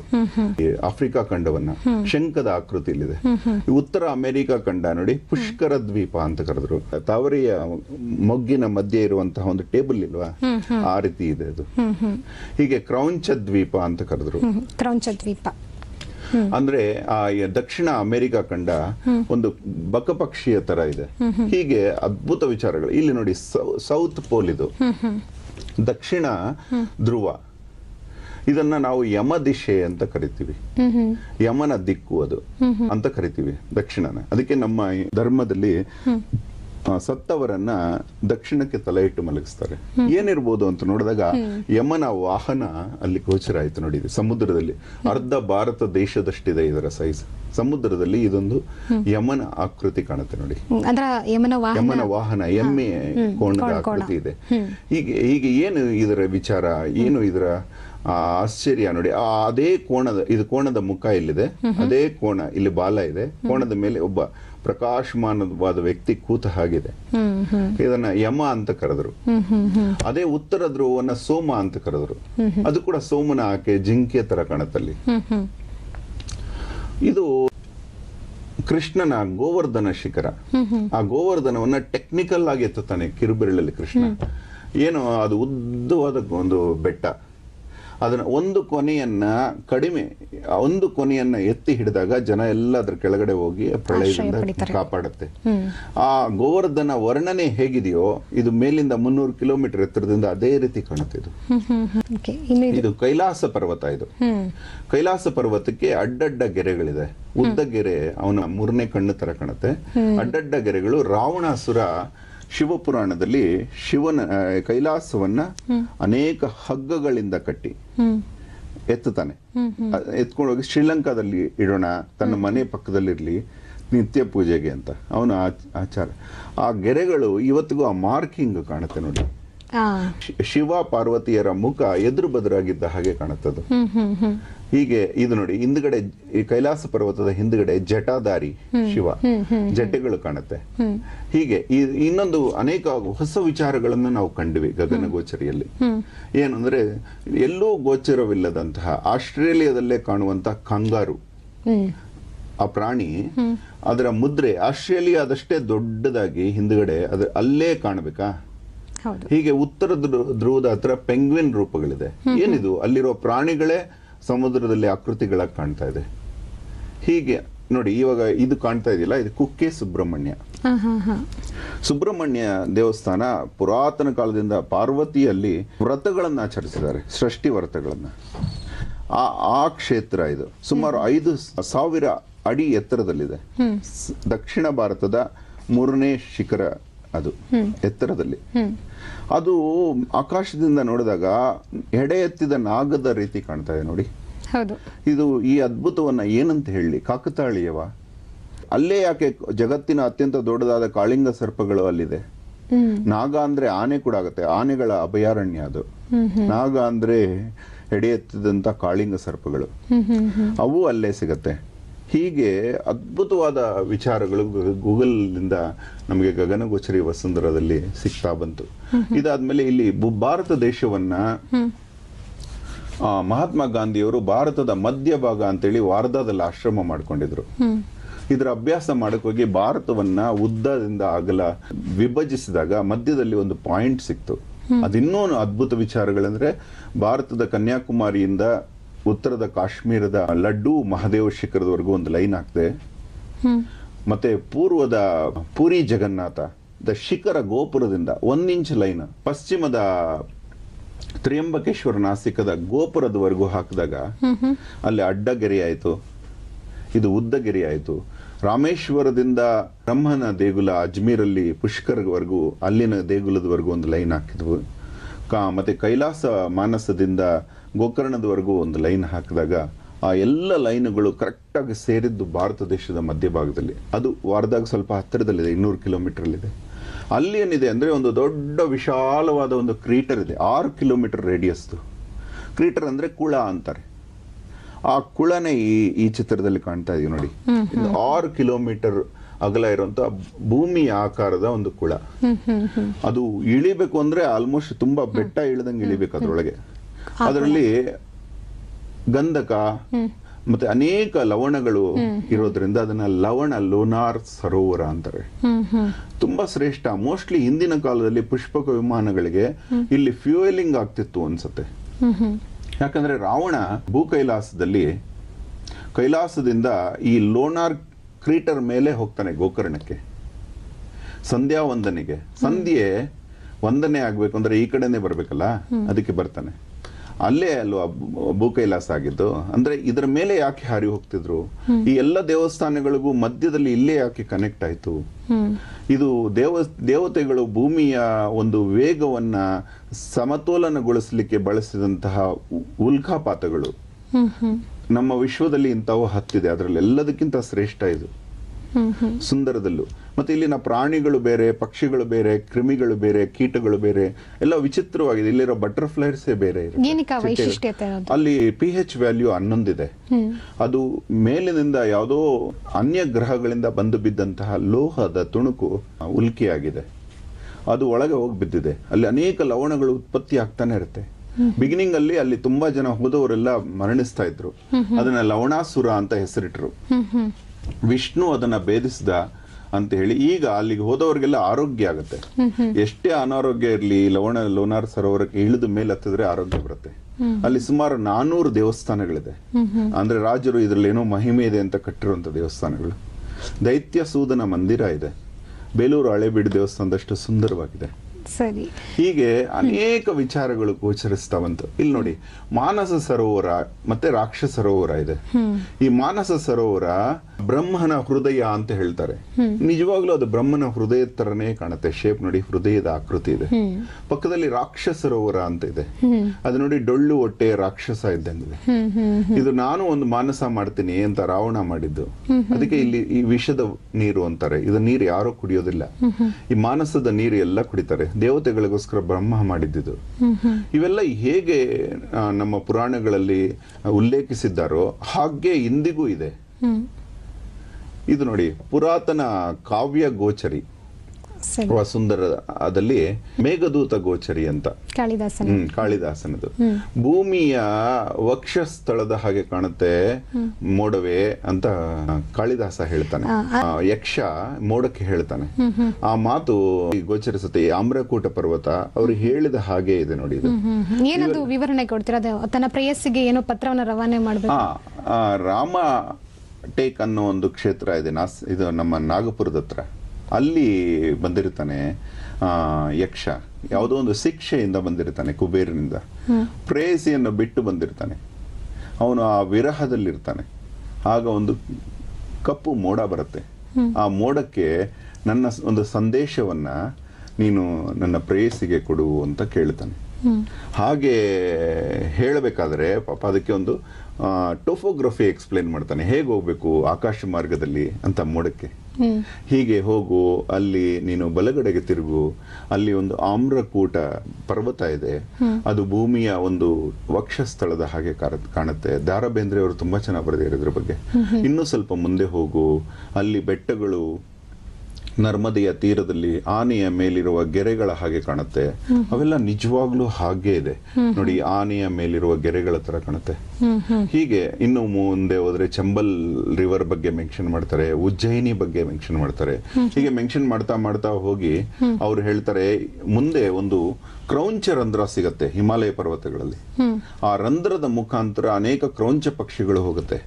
ಆಫ್ರಿಕಾ ಖಂಡವನ್ನ ಶಂಖದ ಆಕೃತಿಯಲ್ಲಿದೆ ಉತ್ತರ ಅಮೆರಿಕ ಖಂಡ ನೋಡಿ ಪುಷ್ಕರ ದ್ವೀಪ ಅಂತ ಕರೆದ್ರು ತಾವರಿಯ ಮೊಗ್ಗಿನ ಮಧ್ಯೆ ಇರುವಂತಹ ಒಂದು ಟೇಬಲ್ ಇಲ್ವಾ ಆ ರೀತಿ ಇದೆ ಅದು ಹೀಗೆ ಕ್ರೌಂಚ ದ್ವೀಪ ಅಂತ ಕರೆದ್ರು ಕ್ರೌಂಚ ದ್ವೀಪ ಅಂದ್ರೆ ಆ ದಕ್ಷಿಣ ಅಮೆರಿಕ ಖಂಡ ಒಂದು ಬಕಪಕ್ಷಿಯ ತರ ಇದೆ ಹೀಗೆ ಅದ್ಭುತ ವಿಚಾರಗಳು ಇಲ್ಲಿ ನೋಡಿ ಸೌತ್ ಪೋಲ್ ಇದು ದಕ್ಷಿಣ ಧ್ರುವ ಇದನ್ನ ನಾವು ಯಮ ದಿಶೆ ಅಂತ ಕರಿತೀವಿ ಯಮನ ದಿಕ್ಕು ಅದು ಅಂತ ಕರಿತೀವಿ ದಕ್ಷಿಣನ ಅದಕ್ಕೆ ನಮ್ಮ ಧರ್ಮದಲ್ಲಿ ಸತ್ತವರನ್ನ ದಕ್ಷಿಣಕ್ಕೆ ತಲೆ ಇಟ್ಟು ಮಲಗಿಸ್ತಾರೆ ಏನಿರ್ಬೋದು ಅಂತ ನೋಡಿದಾಗ ಯಮನ ವಾಹನ ಅಲ್ಲಿ ಗೋಚರ ಆಯ್ತು ನೋಡಿ ಸಮುದ್ರದಲ್ಲಿ ಅರ್ಧ ಭಾರತ ದೇಶದಷ್ಟಿದೆ ಇದರ ಸೈಜ್ ಸಮುದ್ರದಲ್ಲಿ ಇದೊಂದು ಯಮನ ಆಕೃತಿ ಕಾಣುತ್ತೆ ನೋಡಿ ಯಮನ ವಾಹನ ಎಮ್ಮೆ ಕೋಣದ ಆಕೃತಿ ಇದೆ ಹೀಗೆ ಹೀಗೆ ಏನು ಇದರ ವಿಚಾರ ಏನು ಇದರ ಆಶ್ಚರ್ಯ ನೋಡಿ ಅದೇ ಕೋಣದ ಇದು ಕೋಣದ ಮುಖ ಇಲ್ಲಿದೆ ಅದೇ ಕೋಣ ಇಲ್ಲಿ ಬಾಲ ಇದೆ ಕೋಣದ ಮೇಲೆ ಒಬ್ಬ ಪ್ರಕಾಶಮಾನವಾದ ವ್ಯಕ್ತಿ ಕೂತ ಹಾಗಿದೆ ಇದನ್ನ ಯಮ ಅಂತ ಕರೆದ್ರು ಅದೇ ಉತ್ತರ ಧ್ರುವವನ್ನ ಸೋಮ ಅಂತ ಕರೆದ್ರು ಅದು ಕೂಡ ಸೋಮನ ಆಕೆ ಜಿಂಕೆ ತರ ಕಣತಲ್ಲಿ ಇದು ಕೃಷ್ಣನ ಗೋವರ್ಧನ ಶಿಖರ ಆ ಗೋವರ್ಧನವನ್ನ ಟೆಕ್ನಿಕಲ್ ಆಗಿ ಎತ್ತಾನೆ ಕಿರುಬೆರಳಲ್ಲಿ ಕೃಷ್ಣ ಏನು ಅದು ಉದ್ದವಾದ ಒಂದು ಬೆಟ್ಟ ಅದನ್ನು ಒಂದು ಕೊನೆಯನ್ನ ಕಡಿಮೆ ಒಂದು ಕೊನೆಯನ್ನ ಎತ್ತಿ ಹಿಡಿದಾಗ ಜನ ಎಲ್ಲ ಅದರ ಕೆಳಗಡೆ ಹೋಗಿ ಪ್ರಳಯದಿಂದ ಕಾಪಾಡುತ್ತೆ ಆ ಗೋವರ್ಧನ ವರ್ಣನೆ ಹೇಗಿದೆಯೋ ಇದು ಮೇಲಿಂದ ಮುನ್ನೂರು ಕಿಲೋಮೀಟರ್ ಎತ್ತರದಿಂದ ಅದೇ ರೀತಿ ಕಾಣುತ್ತೆ ಇದು ಕೈಲಾಸ ಪರ್ವತ ಇದು ಕೈಲಾಸ ಪರ್ವತಕ್ಕೆ ಅಡ್ಡಡ್ಡ ಗೆರೆಗಳಿದೆ ಉದ್ದ ಗೆರೆ ಅವನ ಮೂರನೇ ಕಣ್ಣು ತರ ಕಾಣುತ್ತೆ ಅಡ್ಡಡ್ಡ ಗೆರೆಗಳು ರಾವಣಾಸುರ ಶಿವಪುರಾಣದಲ್ಲಿ ಶಿವನ ಕೈಲಾಸವನ್ನ ಅನೇಕ ಹಗ್ಗಗಳಿಂದ ಕಟ್ಟಿ ಎತ್ತುತ್ತಾನೆ ಎತ್ಕೊಂಡೋಗಿ ಶ್ರೀಲಂಕಾದಲ್ಲಿ ಇಡೋಣ ತನ್ನ ಮನೆ ಪಕ್ಕದಲ್ಲಿರಲಿ ನಿತ್ಯ ಪೂಜೆಗೆ ಅಂತ ಅವನ ಆಚಾರ ಆ ಗೆರೆಗಳು ಇವತ್ತಿಗೂ ಆ ಮಾರ್ಕಿಂಗ್ ಕಾಣುತ್ತೆ ನೋಡಿ ಶಿವ ಪಾರ್ವತಿಯರ ಮುಖ ಎದುರು ಬದುರಾಗಿದ್ದ ಹಾಗೆ ಕಾಣುತ್ತದು ಹೀಗೆ ಇದು ನೋಡಿ ಹಿಂದ್ಗಡೆ ಈ ಕೈಲಾಸ ಪರ್ವತದ ಹಿಂದ್ಗಡೆ ಜಟಾದಾರಿ ಶಿವ ಜಟೆಗಳು ಕಾಣುತ್ತೆ ಹೀಗೆ ಇನ್ನೊಂದು ಅನೇಕ ಹೊಸ ವಿಚಾರಗಳನ್ನು ನಾವು ಕಂಡ್ವಿ ಗೋಚರಿಯಲ್ಲಿ ಏನಂದ್ರೆ ಎಲ್ಲೂ ಗೋಚರವಿಲ್ಲದಂತಹ ಆಸ್ಟ್ರೇಲಿಯಾದಲ್ಲೇ ಕಾಣುವಂತಹ ಕಂಗಾರು ಆ ಪ್ರಾಣಿ ಅದರ ಮುದ್ರೆ ಆಸ್ಟ್ರೇಲಿಯಾದಷ್ಟೇ ದೊಡ್ಡದಾಗಿ ಹಿಂದ್ಗಡೆ ಅದ್ರ ಅಲ್ಲೇ ಕಾಣಬೇಕಾ ಹೀಗೆ ಉತ್ತರ ಧ್ರುವದ ಹತ್ರ ಪೆಂಗ್ವಿನ್ ರೂಪಗಳಿದೆ ಏನಿದು ಅಲ್ಲಿರೋ ಪ್ರಾಣಿಗಳೇ ಸಮುದ್ರದಲ್ಲಿ ಆಕೃತಿಗಳಾಗಿ ಕಾಣ್ತಾ ಇದೆ ಹೀಗೆ ನೋಡಿ ಇವಾಗ ಇದು ಕಾಣ್ತಾ ಇದೆಯಲ್ಲ ಇದು ಕುಕ್ಕೆ ಸುಬ್ರಹ್ಮಣ್ಯ ಸುಬ್ರಹ್ಮಣ್ಯ ದೇವಸ್ಥಾನ ಪುರಾತನ ಕಾಲದಿಂದ ಪಾರ್ವತಿಯಲ್ಲಿ ವ್ರತಗಳನ್ನು ಆಚರಿಸಿದ್ದಾರೆ ಸೃಷ್ಟಿ ವ್ರತಗಳನ್ನು ಆ ಆ ಕ್ಷೇತ್ರ ಇದು ಸುಮಾರು ಐದು ಸಾವಿರ ಅಡಿ ಎತ್ತರದಲ್ಲಿದೆ ದಕ್ಷಿಣ ಭಾರತದ ಮೂರನೇ ಶಿಖರ ಅದು ಎತ್ತರದಲ್ಲಿ ಅದು ಆಕಾಶದಿಂದ ನೋಡಿದಾಗ ಎಡೆ ಎತ್ತಿದ ನಾಗದ ರೀತಿ ಕಾಣ್ತಾ ಇದೆ ನೋಡಿ ಇದು ಈ ಅದ್ಭುತವನ್ನ ಏನಂತ ಹೇಳಿ ಕಾಕತಾಳೀಯವ ಅಲ್ಲೇ ಯಾಕೆ ಜಗತ್ತಿನ ಅತ್ಯಂತ ದೊಡ್ಡದಾದ ಕಾಳಿಂಗ ಸರ್ಪಗಳು ಅಲ್ಲಿದೆ ನಾಗ ಅಂದ್ರೆ ಆನೆ ಕೂಡ ಆಗುತ್ತೆ ಆನೆಗಳ ಅಭಯಾರಣ್ಯ ಅದು ನಾಗ ಅಂದ್ರೆ ಎಡೆ ಎತ್ತಿದಂತ ಕಾಳಿಂಗ ಸರ್ಪಗಳು ಅವು ಅಲ್ಲೇ ಸಿಗತ್ತೆ ಹೀಗೆ ಅದ್ಭುತವಾದ ವಿಚಾರಗಳು ಗೂಗಲ್ನಿಂದ ನಮಗೆ ಗಗನಗೋಚರಿ ವಸುಂಧರದಲ್ಲಿ ಸಿಗ್ತಾ ಬಂತು ಇದಾದ್ಮೇಲೆ ಇಲ್ಲಿ ಭಾರತ ದೇಶವನ್ನ ಮಹಾತ್ಮ ಗಾಂಧಿಯವರು ಭಾರತದ ಮಧ್ಯ ಭಾಗ ಅಂತೇಳಿ ವಾರ್ಧಾದಲ್ಲಿ ಆಶ್ರಮ ಮಾಡ್ಕೊಂಡಿದ್ರು ಇದರ ಅಭ್ಯಾಸ ಹೋಗಿ ಭಾರತವನ್ನ ಉದ್ದದಿಂದ ಅಗಲ ವಿಭಜಿಸಿದಾಗ ಮಧ್ಯದಲ್ಲಿ ಒಂದು ಪಾಯಿಂಟ್ ಸಿಕ್ತು ಅದಿನ್ನೂ ಅದ್ಭುತ ವಿಚಾರಗಳಂದ್ರೆ ಭಾರತದ ಕನ್ಯಾಕುಮಾರಿಯಿಂದ ಉತ್ತರದ ಕಾಶ್ಮೀರದ ಲಡ್ಡು ಮಹಾದೇವ ಶಿಖರದವರೆಗೂ ಒಂದು ಲೈನ್ ಆಗ್ತದೆ ಮತ್ತೆ ಪೂರ್ವದ ಪುರಿ ಜಗನ್ನಾಥ ದ ಶಿಖರ ಗೋಪುರದಿಂದ ಒಂದ್ ಇಂಚ್ ಲೈನ್ ಪಶ್ಚಿಮದ ತ್ರಿಯಂಬಕೇಶ್ವರ ನಾಸಿಕದ ಗೋಪುರದವರೆಗೂ ಹಾಕಿದಾಗ ಅಲ್ಲಿ ಅಡ್ಡಗೆರೆ ಆಯಿತು ಇದು ಉದ್ದಗೆರೆ ಆಯಿತು ರಾಮೇಶ್ವರದಿಂದ ಬ್ರಹ್ಮನ ದೇಗುಲ ಅಜ್ಮೀರಲ್ಲಿ ಪುಷ್ಕರವರೆಗೂ ಅಲ್ಲಿನ ದೇಗುಲದವರೆಗೂ ಒಂದು ಲೈನ್ ಹಾಕಿದ್ವು ಕಾ ಮತ್ತೆ ಕೈಲಾಸ ಮಾನಸದಿಂದ ಗೋಕರ್ಣದವರೆಗೂ ಒಂದು ಲೈನ್ ಹಾಕಿದಾಗ ಆ ಎಲ್ಲ ಲೈನ್ಗಳು ಕರೆಕ್ಟಾಗಿ ಸೇರಿದ್ದು ಭಾರತ ದೇಶದ ಮಧ್ಯಭಾಗದಲ್ಲಿ ಅದು ವಾರದಾಗ ಸ್ವಲ್ಪ ಹತ್ತಿರದಲ್ಲಿದೆ ಇನ್ನೂರು ಕಿಲೋಮೀಟ್ರಲ್ಲಿದೆ ಅಲ್ಲಿ ಏನಿದೆ ಅಂದರೆ ಒಂದು ದೊಡ್ಡ ವಿಶಾಲವಾದ ಒಂದು ಕ್ರೀಟರ್ ಇದೆ ಆರು ಕಿಲೋಮೀಟರ್ ರೇಡಿಯಸ್ದು ಕ್ರೀಟರ್ ಅಂದರೆ ಕುಳ ಅಂತಾರೆ ಆ ಕುಳನೇ ಈ ಈ ಚಿತ್ರದಲ್ಲಿ ಕಾಣ್ತಾ ಇದೀವಿ ನೋಡಿ ಆರು ಕಿಲೋಮೀಟರ್ ಅಗಲ ಇರುವಂತ ಭೂಮಿ ಆಕಾರದ ಒಂದು ಕುಳ ಅದು ಇಳಿಬೇಕು ಅಂದ್ರೆ ಆಲ್ಮೋಸ್ಟ್ ತುಂಬಾ ಬೆಟ್ಟ ಇಳಿದಂಗೆ ಇಳಿಬೇಕು ಅದ್ರೊಳಗೆ ಅದರಲ್ಲಿ ಗಂಧಕ ಮತ್ತೆ ಅನೇಕ ಲವಣಗಳು ಇರೋದ್ರಿಂದ ಅದನ್ನ ಲವಣ ಲೋನಾರ್ ಸರೋವರ ಅಂತಾರೆ ತುಂಬಾ ಶ್ರೇಷ್ಠ ಮೋಸ್ಟ್ಲಿ ಹಿಂದಿನ ಕಾಲದಲ್ಲಿ ಪುಷ್ಪಕ ವಿಮಾನಗಳಿಗೆ ಇಲ್ಲಿ ಫ್ಯೂಯಲಿಂಗ್ ಆಗ್ತಿತ್ತು ಅನ್ಸುತ್ತೆ ಯಾಕಂದ್ರೆ ರಾವಣ ಭೂ ಕೈಲಾಸದಲ್ಲಿ ಕೈಲಾಸದಿಂದ ಈ ಲೋನಾರ್ ಕ್ರೀಟರ್ ಮೇಲೆ ಹೋಗ್ತಾನೆ ಗೋಕರ್ಣಕ್ಕೆ ಸಂಧ್ಯಾ ವಂದನೆಗೆ ಸಂಧ್ಯೆ ವಂದನೆ ಆಗ್ಬೇಕು ಅಂದ್ರೆ ಈ ಕಡೆನೆ ಬರ್ಬೇಕಲ್ಲ ಅದಕ್ಕೆ ಬರ್ತಾನೆ ಅಲ್ಲೇ ಅಲ್ವಾ ಭೂ ಕೈಲಾಸ ಆಗಿದ್ದು ಅಂದ್ರೆ ಇದರ ಮೇಲೆ ಯಾಕೆ ಹಾರಿ ಹೋಗ್ತಿದ್ರು ಈ ಎಲ್ಲ ದೇವಸ್ಥಾನಗಳಿಗೂ ಮಧ್ಯದಲ್ಲಿ ಇಲ್ಲೇ ಯಾಕೆ ಕನೆಕ್ಟ್ ಆಯ್ತು ಇದು ದೇವ ದೇವತೆಗಳು ಭೂಮಿಯ ಒಂದು ವೇಗವನ್ನ ಸಮತೋಲನಗೊಳಿಸಲಿಕ್ಕೆ ಬಳಸಿದಂತಹ ಉಲ್ಕಾಪಾತಗಳು ನಮ್ಮ ವಿಶ್ವದಲ್ಲಿ ಇಂಥವು ಹತ್ತಿದೆ ಅದರಲ್ಲಿ ಎಲ್ಲದಕ್ಕಿಂತ ಶ್ರೇಷ್ಠ ಇದು ಸುಂದರದಲ್ಲೂ ಮತ್ತೆ ಇಲ್ಲಿನ ಪ್ರಾಣಿಗಳು ಬೇರೆ ಪಕ್ಷಿಗಳು ಬೇರೆ ಕ್ರಿಮಿಗಳು ಬೇರೆ ಕೀಟಗಳು ಬೇರೆ ಎಲ್ಲ ವಿಚಿತ್ರವಾಗಿದೆ ಇಲ್ಲಿರೋ ಬಟರ್ಫ್ಲೈಸೇ ಬೇರೆ ಅಲ್ಲಿ ಪಿ ಹೆಚ್ ವ್ಯಾಲ್ಯೂ ಹನ್ನೊಂದಿದೆ ಅದು ಮೇಲಿನಿಂದ ಯಾವುದೋ ಅನ್ಯ ಗ್ರಹಗಳಿಂದ ಬಂದು ಬಿದ್ದಂತಹ ಲೋಹದ ತುಣುಕು ಉಲ್ಕಿಯಾಗಿದೆ ಅದು ಒಳಗೆ ಹೋಗಿ ಬಿದ್ದಿದೆ ಅಲ್ಲಿ ಅನೇಕ ಲವಣಗಳು ಉತ್ಪತ್ತಿ ಆಗ್ತಾನೆ ಇರುತ್ತೆ ಬಿಗಿನಿಂಗ್ ಅಲ್ಲಿ ಅಲ್ಲಿ ತುಂಬಾ ಜನ ಹೋದವರೆಲ್ಲ ಮರಣಿಸ್ತಾ ಇದ್ರು ಅದನ್ನ ಲವಣಾಸುರ ಅಂತ ಹೆಸರಿಟ್ರು ವಿಷ್ಣು ಅದನ್ನ ಭೇದಿಸಿದ ಅಂತ ಹೇಳಿ ಈಗ ಅಲ್ಲಿಗೆ ಹೋದವರಿಗೆಲ್ಲ ಆರೋಗ್ಯ ಆಗುತ್ತೆ ಎಷ್ಟೇ ಅನಾರೋಗ್ಯ ಇರಲಿ ಲವಣ ಲೋನಾರ್ ಸರೋವರಕ್ಕೆ ಇಳಿದ ಮೇಲೆ ಹತ್ತಿದ್ರೆ ಆರೋಗ್ಯ ಬರುತ್ತೆ ಅಲ್ಲಿ ಸುಮಾರು ನಾನೂರು ದೇವಸ್ಥಾನಗಳಿದೆ ಅಂದ್ರೆ ರಾಜರು ಇದರಲ್ಲಿ ಏನೋ ಮಹಿಮೆ ಇದೆ ಅಂತ ಕಟ್ಟಿರುವಂತ ದೇವಸ್ಥಾನಗಳು ದೈತ್ಯ ಸೂದನ ಮಂದಿರ ಇದೆ ಬೇಲೂರು ಹಳೆಬೀಡು ದೇವಸ್ಥಾನದಷ್ಟು ಸುಂದರವಾಗಿದೆ ಸರಿ ಹೀಗೆ ಅನೇಕ ವಿಚಾರಗಳು ಬಂತು ಇಲ್ಲಿ ನೋಡಿ ಮಾನಸ ಸರೋವರ ಮತ್ತೆ ರಾಕ್ಷಸ ಸರೋವರ ಇದೆ ಈ ಮಾನಸ ಸರೋವರ ಬ್ರಹ್ಮನ ಹೃದಯ ಅಂತ ಹೇಳ್ತಾರೆ ನಿಜವಾಗ್ಲೂ ಅದು ಬ್ರಹ್ಮನ ಹೃದಯ ತರನೇ ಕಾಣುತ್ತೆ ಶೇಪ್ ನೋಡಿ ಹೃದಯದ ಆಕೃತಿ ಇದೆ ಪಕ್ಕದಲ್ಲಿ ರಾಕ್ಷಸ ಸರೋವರ ಅಂತ ಇದೆ ಅದು ನೋಡಿ ಡೊಳ್ಳು ಹೊಟ್ಟೆ ರಾಕ್ಷಸ ಇದ್ದಂಗಿದೆ ಇದು ನಾನು ಒಂದು ಮಾನಸ ಮಾಡ್ತೀನಿ ಅಂತ ರಾವಣ ಮಾಡಿದ್ದು ಅದಕ್ಕೆ ಇಲ್ಲಿ ಈ ವಿಷದ ನೀರು ಅಂತಾರೆ ಇದು ನೀರು ಯಾರು ಕುಡಿಯೋದಿಲ್ಲ ಈ ಮಾನಸದ ನೀರು ಎಲ್ಲ ಕುಡಿತಾರೆ ದೇವತೆಗಳಿಗೋಸ್ಕರ ಬ್ರಹ್ಮ ಮಾಡಿದ್ದಿದ್ದು ಇವೆಲ್ಲ ಹೇಗೆ ನಮ್ಮ ಪುರಾಣಗಳಲ್ಲಿ ಉಲ್ಲೇಖಿಸಿದ್ದಾರೋ ಹಾಗೆ ಇಂದಿಗೂ ಇದೆ ಇದು ನೋಡಿ ಪುರಾತನ ಕಾವ್ಯ ಗೋಚರಿ ಸುಂದರ ಅದಲ್ಲಿ ಮೇಘದೂತ ಗೋಚರಿ ಅಂತ ಕಾಳಿದಾಸನ ಕಾಳಿದಾಸನದು ಭೂಮಿಯ ವಕ್ಷ ಸ್ಥಳದ ಹಾಗೆ ಕಾಣುತ್ತೆ ಮೋಡವೆ ಅಂತ ಕಾಳಿದಾಸ ಹೇಳ್ತಾನೆ ಯಕ್ಷ ಮೋಡಕ್ಕೆ ಹೇಳ್ತಾನೆ ಆ ಮಾತು ಗೋಚರಿಸುತ್ತೆ ಆಮ್ರಕೂಟ ಪರ್ವತ ಅವರು ಹೇಳಿದ ಹಾಗೆ ಇದೆ ನೋಡಿ ಇದು ಏನದು ವಿವರಣೆ ಕೊಡ್ತೀರಾ ತನ್ನ ಪ್ರೇಯಸ್ಸಿಗೆ ಏನೋ ಪತ್ರವನ್ನು ರವಾನೆ ಮಾಡಬೇಕು ರಾಮ ಟೇಕ್ ಅನ್ನೋ ಒಂದು ಕ್ಷೇತ್ರ ಇದೆ ನಾಸ್ ಇದು ನಮ್ಮ ನಾಗಪುರದ ಹತ್ರ ಅಲ್ಲಿ ಬಂದಿರ್ತಾನೆ ಯಕ್ಷ ಯಾವುದೋ ಒಂದು ಶಿಕ್ಷೆಯಿಂದ ಬಂದಿರ್ತಾನೆ ಕುಬೇರಿನಿಂದ ಪ್ರೇಯಸಿಯನ್ನು ಬಿಟ್ಟು ಬಂದಿರ್ತಾನೆ ಅವನು ಆ ವಿರಹದಲ್ಲಿರ್ತಾನೆ ಆಗ ಒಂದು ಕಪ್ಪು ಮೋಡ ಬರುತ್ತೆ ಆ ಮೋಡಕ್ಕೆ ನನ್ನ ಒಂದು ಸಂದೇಶವನ್ನ ನೀನು ನನ್ನ ಪ್ರೇಯಸಿಗೆ ಕೊಡು ಅಂತ ಕೇಳ್ತಾನೆ ಹಾಗೆ ಹೇಳಬೇಕಾದ್ರೆ ಪಾಪ ಅದಕ್ಕೆ ಒಂದು ಟೋಫೋಗ್ರಫಿ ಎಕ್ಸ್ಪ್ಲೇನ್ ಮಾಡ್ತಾನೆ ಹೇಗೆ ಹೋಗ್ಬೇಕು ಆಕಾಶ ಮಾರ್ಗದಲ್ಲಿ ಅಂತ ಮೋಡಕ್ಕೆ ಹೀಗೆ ಹೋಗು ಅಲ್ಲಿ ನೀನು ಬಲಗಡೆಗೆ ತಿರುಗು ಅಲ್ಲಿ ಒಂದು ಆಮ್ರಕೂಟ ಪರ್ವತ ಇದೆ ಅದು ಭೂಮಿಯ ಒಂದು ವಕ್ಷಸ್ಥಳದ ಹಾಗೆ ಕಾಣುತ್ತೆ ದಾರಾಬೇಂದ್ರೆ ಬೇಂದ್ರೆ ಅವರು ತುಂಬಾ ಚೆನ್ನಾಗಿ ಬರೆದಿರೋದ್ರ ಬಗ್ಗೆ ಇನ್ನೂ ಸ್ವಲ್ಪ ಮುಂದೆ ಹೋಗು ಅಲ್ಲಿ ಬೆಟ್ಟಗಳು ನರ್ಮದೆಯ ತೀರದಲ್ಲಿ ಆನೆಯ ಮೇಲಿರುವ ಗೆರೆಗಳ ಹಾಗೆ ಕಾಣುತ್ತೆ ಅವೆಲ್ಲ ನಿಜವಾಗ್ಲೂ ಹಾಗೆ ಇದೆ ನೋಡಿ ಆನೆಯ ಮೇಲಿರುವ ಗೆರೆಗಳ ತರ ಕಾಣುತ್ತೆ ಹೀಗೆ ಇನ್ನು ಮುಂದೆ ಹೋದ್ರೆ ಚಂಬಲ್ ರಿವರ್ ಬಗ್ಗೆ ಮೆನ್ಷನ್ ಮಾಡ್ತಾರೆ ಉಜ್ಜಯಿನಿ ಬಗ್ಗೆ ಮೆನ್ಷನ್ ಮಾಡ್ತಾರೆ ಹೀಗೆ ಮೆನ್ಷನ್ ಮಾಡ್ತಾ ಮಾಡ್ತಾ ಹೋಗಿ ಅವ್ರು ಹೇಳ್ತಾರೆ ಮುಂದೆ ಒಂದು ಕ್ರೌಂಚ ರಂಧ್ರ ಸಿಗತ್ತೆ ಹಿಮಾಲಯ ಪರ್ವತಗಳಲ್ಲಿ ಆ ರಂಧ್ರದ ಮುಖಾಂತರ ಅನೇಕ ಕ್ರೌಂಚ ಪಕ್ಷಿಗಳು ಹೋಗುತ್ತೆ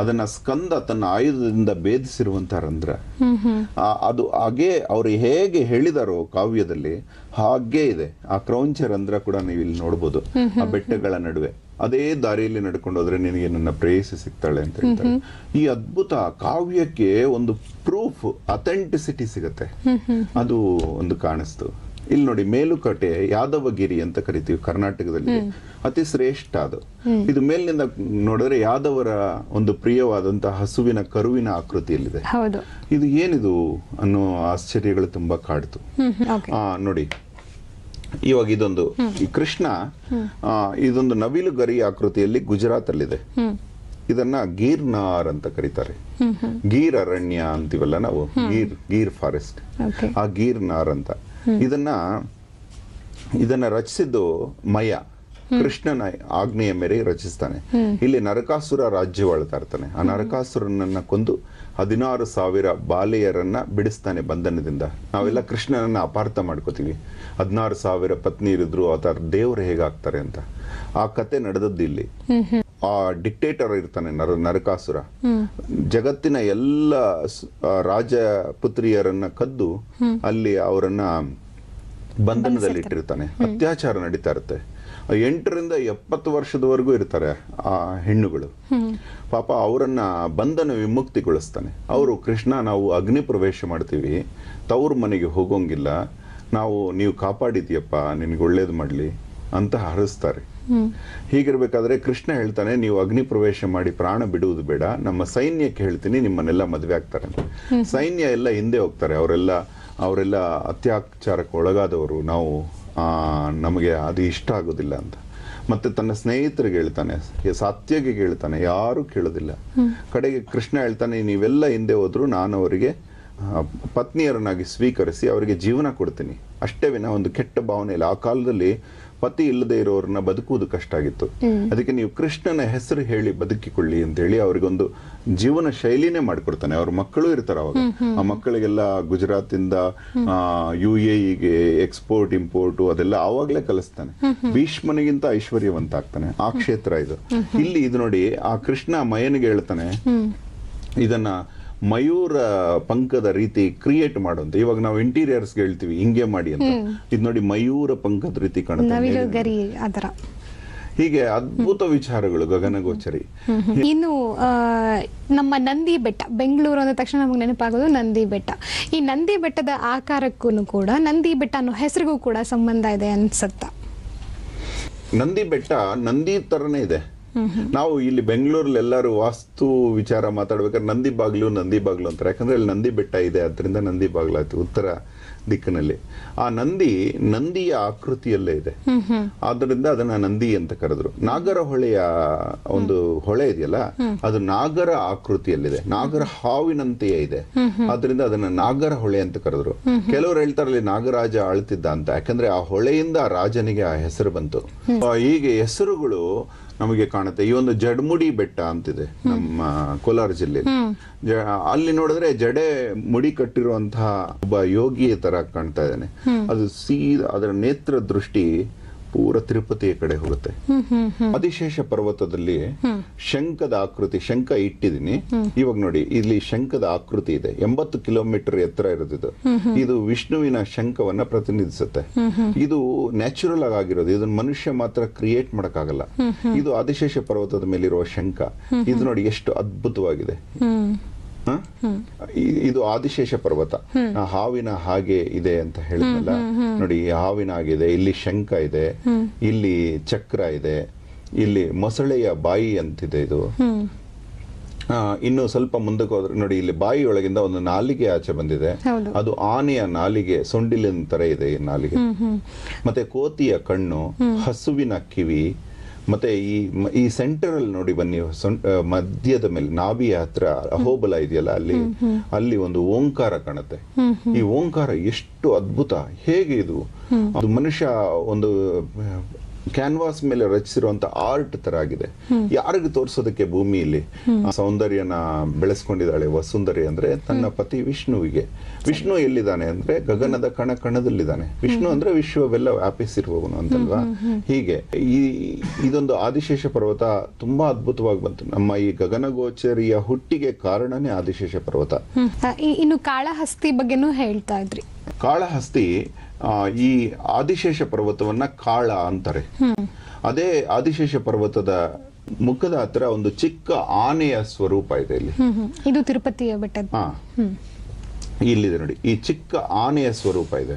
ಅದನ್ನ ಸ್ಕಂದ ತನ್ನ ಆಯುಧದಿಂದ ಭೇದಿಸಿರುವಂತಹ ರಂಧ್ರ ಅದು ಹಾಗೆ ಅವರು ಹೇಗೆ ಹೇಳಿದಾರೋ ಕಾವ್ಯದಲ್ಲಿ ಹಾಗೆ ಇದೆ ಆ ಕ್ರೌಂಚ ರಂಧ್ರ ಕೂಡ ನೀವು ಇಲ್ಲಿ ನೋಡ್ಬೋದು ಆ ಬೆಟ್ಟಗಳ ನಡುವೆ ಅದೇ ದಾರಿಯಲ್ಲಿ ನಡ್ಕೊಂಡು ಹೋದ್ರೆ ನಿನಗೆ ನನ್ನ ಪ್ರೇಯಸಿ ಸಿಗ್ತಾಳೆ ಅಂತ ಹೇಳ್ತಾರೆ ಈ ಅದ್ಭುತ ಕಾವ್ಯಕ್ಕೆ ಒಂದು ಪ್ರೂಫ್ ಅಥೆಂಟಿಸಿಟಿ ಸಿಗತ್ತೆ ಅದು ಒಂದು ಕಾಣಿಸ್ತು ಇಲ್ಲಿ ನೋಡಿ ಮೇಲುಕೋಟೆ ಯಾದವಗಿರಿ ಅಂತ ಕರಿತೀವಿ ಕರ್ನಾಟಕದಲ್ಲಿ ಅತಿ ಶ್ರೇಷ್ಠ ಅದು ಇದು ಮೇಲಿನಿಂದ ನೋಡಿದ್ರೆ ಯಾದವರ ಒಂದು ಪ್ರಿಯವಾದಂತಹ ಹಸುವಿನ ಕರುವಿನ ಆಕೃತಿಯಲ್ಲಿದೆ ಇದು ಏನಿದು ಅನ್ನೋ ಆಶ್ಚರ್ಯಗಳು ತುಂಬಾ ಕಾಡ್ತು ನೋಡಿ ಇವಾಗ ಇದೊಂದು ಈ ಕೃಷ್ಣ ಇದೊಂದು ನವಿಲು ಗರಿ ಆಕೃತಿಯಲ್ಲಿ ಗುಜರಾತ್ ಅಲ್ಲಿದೆ ಇದನ್ನ ಗೀರ್ನಾರ್ ಅಂತ ಕರೀತಾರೆ ಗೀರ್ ಅರಣ್ಯ ಅಂತೀವಲ್ಲ ನಾವು ಗೀರ್ ಗೀರ್ ಫಾರೆಸ್ಟ್ ಆ ಗೀರ್ನಾರ್ ಅಂತ ಇದನ್ನ ಇದನ್ನ ರಚಿಸಿದ್ದು ಮಯ ಕೃಷ್ಣನ ಆಗ್ನೆಯ ಮೇರೆಗೆ ರಚಿಸ್ತಾನೆ ಇಲ್ಲಿ ನರಕಾಸುರ ರಾಜ್ಯವಾಳ್ತಾ ಇರ್ತಾನೆ ಆ ನರಕಾಸುರನನ್ನ ಕೊಂದು ಹದಿನಾರು ಸಾವಿರ ಬಾಲೆಯರನ್ನ ಬಿಡಿಸ್ತಾನೆ ಬಂಧನದಿಂದ ನಾವೆಲ್ಲ ಕೃಷ್ಣನನ್ನ ಅಪಾರ್ಥ ಮಾಡ್ಕೋತೀವಿ ಹದಿನಾರು ಸಾವಿರ ಪತ್ನಿ ಇರಿದ್ರು ಆತ ದೇವರು ಹೇಗಾಗ್ತಾರೆ ಅಂತ ಆ ಕತೆ ಇಲ್ಲಿ ಆ ಡಿಕ್ಟೇಟರ್ ಇರ್ತಾನೆ ನರ ನರಕಾಸುರ ಜಗತ್ತಿನ ಎಲ್ಲ ರಾಜ ಪುತ್ರಿಯರನ್ನ ಕದ್ದು ಅಲ್ಲಿ ಅವರನ್ನ ಬಂಧನದಲ್ಲಿ ಇಟ್ಟಿರ್ತಾನೆ ಅತ್ಯಾಚಾರ ನಡೀತಾ ಇರುತ್ತೆ ಎಂಟರಿಂದ ಎಪ್ಪತ್ತು ವರ್ಷದವರೆಗೂ ಇರ್ತಾರೆ ಆ ಹೆಣ್ಣುಗಳು ಪಾಪ ಅವರನ್ನ ಬಂಧನ ವಿಮುಕ್ತಿಗೊಳಿಸ್ತಾನೆ ಅವರು ಕೃಷ್ಣ ನಾವು ಅಗ್ನಿ ಪ್ರವೇಶ ಮಾಡ್ತೀವಿ ತವ್ರ ಮನೆಗೆ ಹೋಗೋಂಗಿಲ್ಲ ನಾವು ನೀವು ಕಾಪಾಡಿದ್ಯಪ್ಪ ನಿನಗೆ ಒಳ್ಳೇದು ಮಾಡಲಿ ಅಂತ ಹರಿಸ್ತಾರೆ ಹೀಗಿರ್ಬೇಕಾದ್ರೆ ಕೃಷ್ಣ ಹೇಳ್ತಾನೆ ನೀವು ಅಗ್ನಿ ಪ್ರವೇಶ ಮಾಡಿ ಪ್ರಾಣ ಬಿಡುವುದು ಬೇಡ ನಮ್ಮ ಸೈನ್ಯಕ್ಕೆ ಹೇಳ್ತೀನಿ ನಿಮ್ಮನ್ನೆಲ್ಲ ಮದುವೆ ಆಗ್ತಾರೆ ಸೈನ್ಯ ಎಲ್ಲ ಹಿಂದೆ ಹೋಗ್ತಾರೆ ಅವರೆಲ್ಲ ಅವರೆಲ್ಲ ಅತ್ಯಾಚಾರಕ್ಕೆ ಒಳಗಾದವರು ನಾವು ನಮಗೆ ಅದು ಇಷ್ಟ ಆಗೋದಿಲ್ಲ ಅಂತ ಮತ್ತೆ ತನ್ನ ಸ್ನೇಹಿತರಿಗೆ ಹೇಳ್ತಾನೆ ಸಾತ್ಯಗೆ ಹೇಳ್ತಾನೆ ಯಾರು ಕೇಳೋದಿಲ್ಲ ಕಡೆಗೆ ಕೃಷ್ಣ ಹೇಳ್ತಾನೆ ನೀವೆಲ್ಲ ಹಿಂದೆ ಹೋದ್ರು ನಾನು ಅವರಿಗೆ ಪತ್ನಿಯರನ್ನಾಗಿ ಸ್ವೀಕರಿಸಿ ಅವರಿಗೆ ಜೀವನ ಕೊಡ್ತೀನಿ ಅಷ್ಟೇ ವಿನ ಒಂದು ಕೆಟ್ಟ ಭಾವನೆ ಇಲ್ಲ ಆ ಕಾಲದಲ್ಲಿ ಪತಿ ಇಲ್ಲದೆ ಇರೋರನ್ನ ಬದುಕುವುದು ಕಷ್ಟ ಆಗಿತ್ತು ಅದಕ್ಕೆ ನೀವು ಕೃಷ್ಣನ ಹೆಸರು ಹೇಳಿ ಬದುಕಿಕೊಳ್ಳಿ ಅಂತ ಹೇಳಿ ಅವರಿಗೊಂದು ಜೀವನ ಶೈಲಿನೇ ಮಾಡಿಕೊಡ್ತಾನೆ ಅವ್ರ ಮಕ್ಕಳು ಇರ್ತಾರೆ ಅವಾಗ ಆ ಮಕ್ಕಳಿಗೆಲ್ಲ ಗುಜರಾತಿಂದ ಯು ಎಗೆ ಎಕ್ಸ್ಪೋರ್ಟ್ ಇಂಪೋರ್ಟ್ ಅದೆಲ್ಲ ಆವಾಗಲೇ ಕಲಿಸ್ತಾನೆ ಭೀಷ್ಮನಿಗಿಂತ ಐಶ್ವರ್ಯವಂತ ಆಗ್ತಾನೆ ಆ ಕ್ಷೇತ್ರ ಇದು ಇಲ್ಲಿ ಇದು ನೋಡಿ ಆ ಕೃಷ್ಣ ಮಯನಿಗೆ ಹೇಳ್ತಾನೆ ಇದನ್ನ ಮಯೂರ ಪಂಕದ ರೀತಿ ಕ್ರಿಯೇಟ್ ಮಾಡುವಂತ ಇವಾಗ ನಾವು ಇಂಟೀರಿಯರ್ಸ್ ಹೇಳ್ತೀವಿ ಹಿಂಗೆ ಮಾಡಿ ಅಂತ ಇದು ನೋಡಿ ಮಯೂರ ಪಂಕದ ರೀತಿ ಕಾಣುತ್ತೆ ಹೀಗೆ ಅದ್ಭುತ ವಿಚಾರಗಳು ಗಗನಗೋಚರಿ ಇನ್ನು ನಮ್ಮ ನಂದಿ ಬೆಟ್ಟ ಬೆಂಗಳೂರು ಅಂದ ತಕ್ಷಣ ನಮಗೆ ನೆನಪಾಗೋದು ನಂದಿ ಬೆಟ್ಟ ಈ ನಂದಿ ಬೆಟ್ಟದ ಆಕಾರಕ್ಕೂ ಕೂಡ ನಂದಿ ಬೆಟ್ಟ ಅನ್ನೋ ಹೆಸರಿಗೂ ಕೂಡ ಸಂಬಂಧ ಇದೆ ಅನ್ಸತ್ತ ನಂದಿ ಬೆಟ್ಟ ನಂದಿ ತರನೇ ಇದೆ ನಾವು ಇಲ್ಲಿ ಬೆಂಗಳೂರಲ್ಲಿ ಎಲ್ಲರೂ ವಾಸ್ತು ವಿಚಾರ ಮಾತಾಡ್ಬೇಕಾದ್ರೆ ನಂದಿ ಬಾಗ್ಲು ನಂದಿ ಬಾಗ್ಲು ಅಂತಾರೆ ಯಾಕಂದ್ರೆ ಅಲ್ಲಿ ನಂದಿ ಬೆಟ್ಟ ಇದೆ ಅದರಿಂದ ನಂದಿ ಬಾಗ್ಲ ಆಯ್ತು ಉತ್ತರ ದಿಕ್ಕಿನಲ್ಲಿ ಆ ನಂದಿ ನಂದಿಯ ಆಕೃತಿಯಲ್ಲೇ ಇದೆ ಆದ್ದರಿಂದ ಅದನ್ನ ನಂದಿ ಅಂತ ಕರೆದ್ರು ನಾಗರ ಹೊಳೆಯ ಒಂದು ಹೊಳೆ ಇದೆಯಲ್ಲ ಅದು ನಾಗರ ಆಕೃತಿಯಲ್ಲಿದೆ ನಾಗರ ಹಾವಿನಂತೆಯೇ ಇದೆ ಆದ್ರಿಂದ ಅದನ್ನ ನಾಗರ ಹೊಳೆ ಅಂತ ಕರೆದ್ರು ಕೆಲವರು ಹೇಳ್ತಾರಲ್ಲಿ ನಾಗರಾಜ ಆಳ್ತಿದ್ದ ಅಂತ ಯಾಕಂದ್ರೆ ಆ ಹೊಳೆಯಿಂದ ರಾಜನಿಗೆ ಆ ಹೆಸರು ಬಂತು ಹೀಗೆ ಹೆಸರುಗಳು ನಮಗೆ ಕಾಣುತ್ತೆ ಈ ಒಂದು ಜಡ್ಮುಡಿ ಬೆಟ್ಟ ಅಂತಿದೆ ನಮ್ಮ ಕೋಲಾರ ಜಿಲ್ಲೆ ಅಲ್ಲಿ ನೋಡಿದ್ರೆ ಜಡೆ ಮುಡಿ ಕಟ್ಟಿರುವಂತಹ ಒಬ್ಬ ಯೋಗಿಯ ತರ ಕಾಣ್ತಾ ಇದ್ದಾನೆ ಅದು ಸೀದ ಅದರ ನೇತ್ರ ದೃಷ್ಟಿ ಪೂರ ತಿರುಪತಿಯ ಕಡೆ ಹೋಗುತ್ತೆ ಅಧಿಶೇಷ ಪರ್ವತದಲ್ಲಿ ಶಂಕದ ಆಕೃತಿ ಶಂಕ ಇಟ್ಟಿದೀನಿ ಇವಾಗ ನೋಡಿ ಇಲ್ಲಿ ಶಂಕದ ಆಕೃತಿ ಇದೆ ಎಂಬತ್ತು ಕಿಲೋಮೀಟರ್ ಎತ್ತರ ಇರೋದಿದು ಇದು ವಿಷ್ಣುವಿನ ಶಂಕವನ್ನ ಪ್ರತಿನಿಧಿಸುತ್ತೆ ಇದು ನ್ಯಾಚುರಲ್ ಆಗಿರೋದು ಇದನ್ನ ಮನುಷ್ಯ ಮಾತ್ರ ಕ್ರಿಯೇಟ್ ಮಾಡಕ್ಕಾಗಲ್ಲ ಇದು ಅದಿಶೇಷ ಪರ್ವತದ ಮೇಲಿರುವ ಶಂಕ ಇದು ನೋಡಿ ಎಷ್ಟು ಅದ್ಭುತವಾಗಿದೆ ಇದು ಆದಿಶೇಷ ಪರ್ವತ ಹಾವಿನ ಹಾಗೆ ಇದೆ ಅಂತ ಹೇಳಿದ್ನಲ್ಲ ನೋಡಿ ಹಾವಿನ ಆಗಿದೆ ಇಲ್ಲಿ ಶಂಖ ಇದೆ ಇಲ್ಲಿ ಚಕ್ರ ಇದೆ ಇಲ್ಲಿ ಮೊಸಳೆಯ ಬಾಯಿ ಅಂತಿದೆ ಇದು ಇನ್ನು ಸ್ವಲ್ಪ ಮುಂದಕ್ಕೆ ಹೋದ್ರೆ ನೋಡಿ ಇಲ್ಲಿ ಬಾಯಿ ಒಳಗಿಂದ ಒಂದು ನಾಲಿಗೆ ಆಚೆ ಬಂದಿದೆ ಅದು ಆನೆಯ ನಾಲಿಗೆ ಸೊಂಡಿಲಿನ ತರ ಇದೆ ಈ ನಾಲಿಗೆ ಮತ್ತೆ ಕೋತಿಯ ಕಣ್ಣು ಹಸುವಿನ ಕಿವಿ ಮತ್ತೆ ಈ ಈ ಸೆಂಟರ್ ಅಲ್ಲಿ ನೋಡಿ ಬನ್ನಿ ಮಧ್ಯದ ಮೇಲೆ ನಾಭಿಯ ಹತ್ರ ಅಹೋಬಲ ಇದೆಯಲ್ಲ ಅಲ್ಲಿ ಅಲ್ಲಿ ಒಂದು ಓಂಕಾರ ಕಾಣುತ್ತೆ ಈ ಓಂಕಾರ ಎಷ್ಟು ಅದ್ಭುತ ಹೇಗೆ ಇದು ಅದು ಮನುಷ್ಯ ಒಂದು ಕ್ಯಾನ್ವಾಸ್ ಮೇಲೆ ರಚಿಸಿರುವಂತ ಆರ್ಟ್ ತರ ಆಗಿದೆ ಯಾರಿಗೂ ತೋರಿಸೋದಕ್ಕೆ ಭೂಮಿಯಲ್ಲಿ ಸೌಂದರ್ಯನ ಬೆಳೆಸ್ಕೊಂಡಿದ್ದಾಳೆ ವಸುಂದರಿ ಅಂದ್ರೆ ತನ್ನ ಪತಿ ವಿಷ್ಣುವಿಗೆ ವಿಷ್ಣು ಎಲ್ಲಿದ್ದಾನೆ ಅಂದ್ರೆ ಗಗನದ ಕಣ ಕಣದಲ್ಲಿದ್ದಾನೆ ವಿಷ್ಣು ಅಂದ್ರೆ ವಿಶ್ವವೆಲ್ಲ ವ್ಯಾಪಿಸಿರುವವನು ಅಂತಲ್ವಾ ಹೀಗೆ ಈ ಇದೊಂದು ಆದಿಶೇಷ ಪರ್ವತ ತುಂಬಾ ಅದ್ಭುತವಾಗಿ ಬಂತು ನಮ್ಮ ಈ ಗಗನಗೋಚರಿಯ ಹುಟ್ಟಿಗೆ ಕಾರಣನೇ ಆದಿಶೇಷ ಪರ್ವತ ಇನ್ನು ಕಾಳಹಸ್ತಿ ಬಗ್ಗೆನು ಹೇಳ್ತಾ ಇದ್ರಿ ಕಾಳಹಸ್ತಿ ಈ ಆದಿಶೇಷ ಪರ್ವತವನ್ನ ಕಾಳ ಅಂತಾರೆ ಅದೇ ಆದಿಶೇಷ ಪರ್ವತದ ಮುಖದ ಹತ್ರ ಒಂದು ಚಿಕ್ಕ ಆನೆಯ ಸ್ವರೂಪ ಇದೆ ಇಲ್ಲಿ ಇದು ತಿರುಪತಿಯ ಬೆಟ್ಟ ಇಲ್ಲಿದೆ ನೋಡಿ ಈ ಚಿಕ್ಕ ಆನೆಯ ಸ್ವರೂಪ ಇದೆ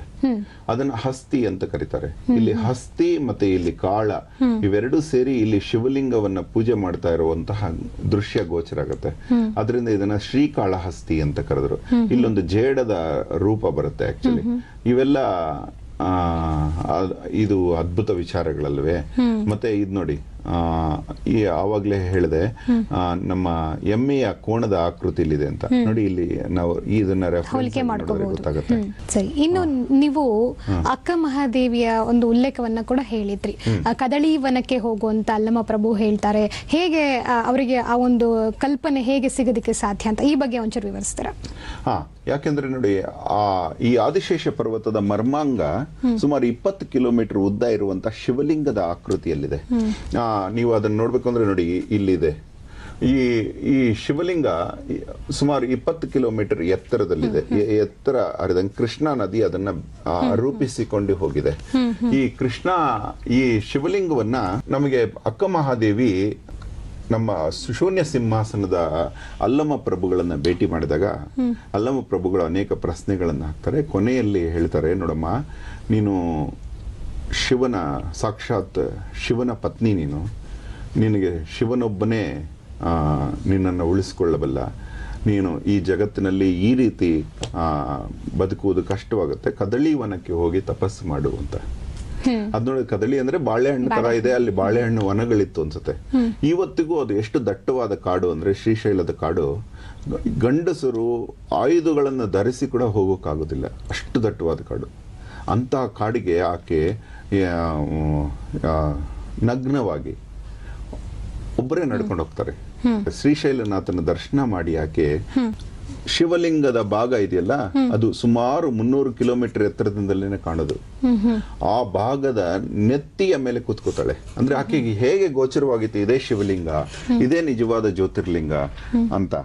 ಅದನ್ನ ಹಸ್ತಿ ಅಂತ ಕರೀತಾರೆ ಇಲ್ಲಿ ಹಸ್ತಿ ಮತ್ತೆ ಇಲ್ಲಿ ಕಾಳ ಇವೆರಡು ಸೇರಿ ಇಲ್ಲಿ ಶಿವಲಿಂಗವನ್ನ ಪೂಜೆ ಮಾಡ್ತಾ ಇರುವಂತಹ ದೃಶ್ಯ ಗೋಚರ ಆಗುತ್ತೆ ಅದರಿಂದ ಇದನ್ನ ಶ್ರೀಕಾಳ ಹಸ್ತಿ ಅಂತ ಕರೆದ್ರು ಇಲ್ಲೊಂದು ಜೇಡದ ರೂಪ ಬರುತ್ತೆ ಆಕ್ಚುಲಿ ಇವೆಲ್ಲ ಇದು ಅದ್ಭುತ ವಿಚಾರಗಳಲ್ವೇ ಮತ್ತೆ ಇದ್ ನೋಡಿ ಈ ಆವಾಗಲೇ ಹೇಳಿದೆ ನಮ್ಮ ಎಮ್ಮೆಯ ಕೋಣದ ಇಲ್ಲಿದೆ ಅಂತ ನೋಡಿ ಇಲ್ಲಿ ನಾವು ಇದನ್ನ ಹೋಲಿಕೆ ಗೊತ್ತಾಗುತ್ತೆ ಸರಿ ಇನ್ನು ನೀವು ಅಕ್ಕ ಮಹಾದೇವಿಯ ಒಂದು ಉಲ್ಲೇಖವನ್ನ ಕೂಡ ಹೇಳಿದ್ರಿ ಕದಳಿ ವನಕ್ಕೆ ಹೋಗುವಂತ ಅಲ್ಲಮ್ಮ ಪ್ರಭು ಹೇಳ್ತಾರೆ ಹೇಗೆ ಅವರಿಗೆ ಆ ಒಂದು ಕಲ್ಪನೆ ಹೇಗೆ ಸಿಗದಿಕ್ಕೆ ಸಾಧ್ಯ ಅಂತ ಈ ಬಗ್ಗೆ ಒಂಚೂರು ವಿವರಿಸ್ತಾರೆ ಹಾ ಯಾಕೆಂದ್ರೆ ನೋಡಿ ಆ ಈ ಆದಿಶೇಷ ಪರ್ವತದ ಮರ್ಮಾಂಗ ಸುಮಾರು ಇಪ್ಪತ್ತು ಕಿಲೋಮೀಟರ್ ಉದ್ದ ಇರುವಂತಹ ಶಿವಲಿಂಗದ ಆಕೃತಿಯಲ್ಲಿದೆ ಆ ನೀವು ಅದನ್ನ ನೋಡ್ಬೇಕು ಅಂದ್ರೆ ನೋಡಿ ಇಲ್ಲಿದೆ ಈ ಈ ಶಿವಲಿಂಗ ಸುಮಾರು ಇಪ್ಪತ್ತು ಕಿಲೋಮೀಟರ್ ಎತ್ತರದಲ್ಲಿದೆ ಎತ್ತರ ಹರಿದಂಗೆ ಕೃಷ್ಣಾ ನದಿ ಅದನ್ನ ರೂಪಿಸಿಕೊಂಡು ಹೋಗಿದೆ ಈ ಕೃಷ್ಣ ಈ ಶಿವಲಿಂಗವನ್ನ ನಮಗೆ ಅಕ್ಕ ಮಹಾದೇವಿ ನಮ್ಮ ಸುಶೂನ್ಯ ಸಿಂಹಾಸನದ ಅಲ್ಲಮ ಪ್ರಭುಗಳನ್ನು ಭೇಟಿ ಮಾಡಿದಾಗ ಅಲ್ಲಮ ಪ್ರಭುಗಳು ಅನೇಕ ಪ್ರಶ್ನೆಗಳನ್ನು ಹಾಕ್ತಾರೆ ಕೊನೆಯಲ್ಲಿ ಹೇಳ್ತಾರೆ ನೋಡಮ್ಮ ನೀನು ಶಿವನ ಸಾಕ್ಷಾತ್ ಶಿವನ ಪತ್ನಿ ನೀನು ನಿನಗೆ ಶಿವನೊಬ್ಬನೇ ನಿನ್ನನ್ನು ಉಳಿಸ್ಕೊಳ್ಳಬಲ್ಲ ನೀನು ಈ ಜಗತ್ತಿನಲ್ಲಿ ಈ ರೀತಿ ಬದುಕುವುದು ಕಷ್ಟವಾಗುತ್ತೆ ಕದಳಿ ವನಕ್ಕೆ ಹೋಗಿ ತಪಸ್ಸು ಮಾಡು ಅಂತ ಅದ್ ನೋಡಿ ಕದಳಿ ಅಂದ್ರೆ ಬಾಳೆಹಣ್ಣು ತರ ಇದೆ ಅಲ್ಲಿ ಬಾಳೆಹಣ್ಣು ವನಗಳಿತ್ತು ಅನ್ಸುತ್ತೆ ಇವತ್ತಿಗೂ ಅದು ಎಷ್ಟು ದಟ್ಟವಾದ ಕಾಡು ಅಂದ್ರೆ ಶ್ರೀಶೈಲದ ಕಾಡು ಗಂಡಸರು ಆಯುಧಗಳನ್ನು ಧರಿಸಿ ಕೂಡ ಹೋಗೋಕ್ಕಾಗೋದಿಲ್ಲ ಅಷ್ಟು ದಟ್ಟವಾದ ಕಾಡು ಅಂತಹ ಕಾಡಿಗೆ ಆಕೆ ನಗ್ನವಾಗಿ ಒಬ್ಬರೇ ನಡ್ಕೊಂಡು ಹೋಗ್ತಾರೆ ಶ್ರೀಶೈಲನಾಥನ ದರ್ಶನ ಮಾಡಿ ಆಕೆ ಶಿವಲಿಂಗದ ಭಾಗ ಇದೆಯಲ್ಲ ಅದು ಸುಮಾರು ಮುನ್ನೂರು ಕಿಲೋಮೀಟರ್ ಎತ್ತರದಿಂದಲೇ ಕಾಣೋದು ಆ ಭಾಗದ ನೆತ್ತಿಯ ಮೇಲೆ ಕೂತ್ಕೋತಾಳೆ ಅಂದ್ರೆ ಆಕೆಗೆ ಹೇಗೆ ಗೋಚರವಾಗಿತ್ತು ಇದೇ ಶಿವಲಿಂಗ ಇದೇ ನಿಜವಾದ ಜ್ಯೋತಿರ್ಲಿಂಗ ಅಂತ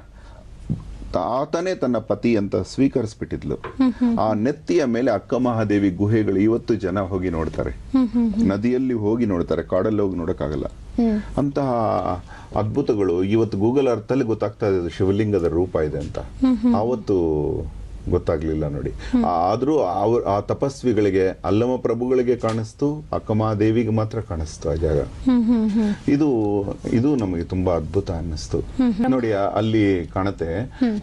ಆತನೇ ತನ್ನ ಪತಿ ಅಂತ ಸ್ವೀಕರಿಸ್ಬಿಟ್ಟಿದ್ಲು ಆ ನೆತ್ತಿಯ ಮೇಲೆ ಅಕ್ಕ ಮಹಾದೇವಿ ಗುಹೆಗಳು ಇವತ್ತು ಜನ ಹೋಗಿ ನೋಡ್ತಾರೆ ನದಿಯಲ್ಲಿ ಹೋಗಿ ನೋಡ್ತಾರೆ ಕಾಡಲ್ಲಿ ಹೋಗಿ ನೋಡಕ್ಕಾಗಲ್ಲ ಅಂತಹ ಅದ್ಭುತಗಳು ಇವತ್ತು ಗೂಗಲ್ ಅರ್ಥಲ್ಲಿ ಗೊತ್ತಾಗ್ತಾ ಇದೆ ಶಿವಲಿಂಗದ ರೂಪ ಇದೆ ಅಂತ ಆವತ್ತು ಗೊತ್ತಾಗ್ಲಿಲ್ಲ ನೋಡಿ ಆದ್ರೂ ಅವ್ರ ಆ ತಪಸ್ವಿಗಳಿಗೆ ಅಲ್ಲಮ ಪ್ರಭುಗಳಿಗೆ ಕಾಣಿಸ್ತು ಅಕ್ಕಮಾದೇವಿಗೆ ಮಾತ್ರ ಕಾಣಿಸ್ತು ಆ ಜಾಗ ಇದು ಇದು ನಮಗೆ ತುಂಬಾ ಅದ್ಭುತ ಅನ್ನಿಸ್ತು ನೋಡಿ ಅಲ್ಲಿ ಕಾಣತೆ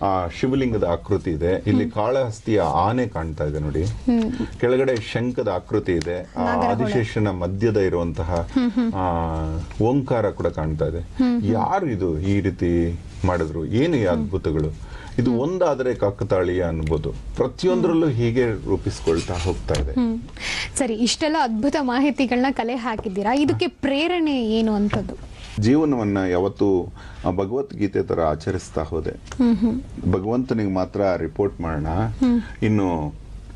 ಆ ಶಿವಲಿಂಗದ ಆಕೃತಿ ಇದೆ ಇಲ್ಲಿ ಕಾಳಹಸ್ತಿಯ ಆನೆ ಕಾಣ್ತಾ ಇದೆ ನೋಡಿ ಕೆಳಗಡೆ ಶಂಕದ ಆಕೃತಿ ಇದೆ ಆ ಆದಿಶೇಷನ ಮಧ್ಯದ ಇರುವಂತಹ ಓಂಕಾರ ಕೂಡ ಕಾಣ್ತಾ ಇದೆ ಯಾರು ಇದು ಈ ರೀತಿ ಮಾಡಿದ್ರು ಏನು ಈ ಅದ್ಭುತಗಳು ಇದು ಒಂದಾದರೆ ಕಾಕತಾಳೀಯ ಅನ್ಬೋದು ಪ್ರತಿಯೊಂದರಲ್ಲೂ ಹೀಗೆ ರೂಪಿಸ್ಕೊಳ್ತಾ ಹೋಗ್ತಾ ಇದೆ ಸರಿ ಇಷ್ಟೆಲ್ಲ ಅದ್ಭುತ ಮಾಹಿತಿಗಳನ್ನ ಕಲೆ ಹಾಕಿದ್ದೀರಾ ಇದಕ್ಕೆ ಪ್ರೇರಣೆ ಏನು ಅಂತದ್ದು ಜೀವನವನ್ನ ಯಾವತ್ತು ಭಗವದ್ಗೀತೆ ತರ ಆಚರಿಸ್ತಾ ಹೋದೆ ಭಗವಂತನಿಗೆ ಮಾತ್ರ ರಿಪೋರ್ಟ್ ಮಾಡೋಣ ಇನ್ನು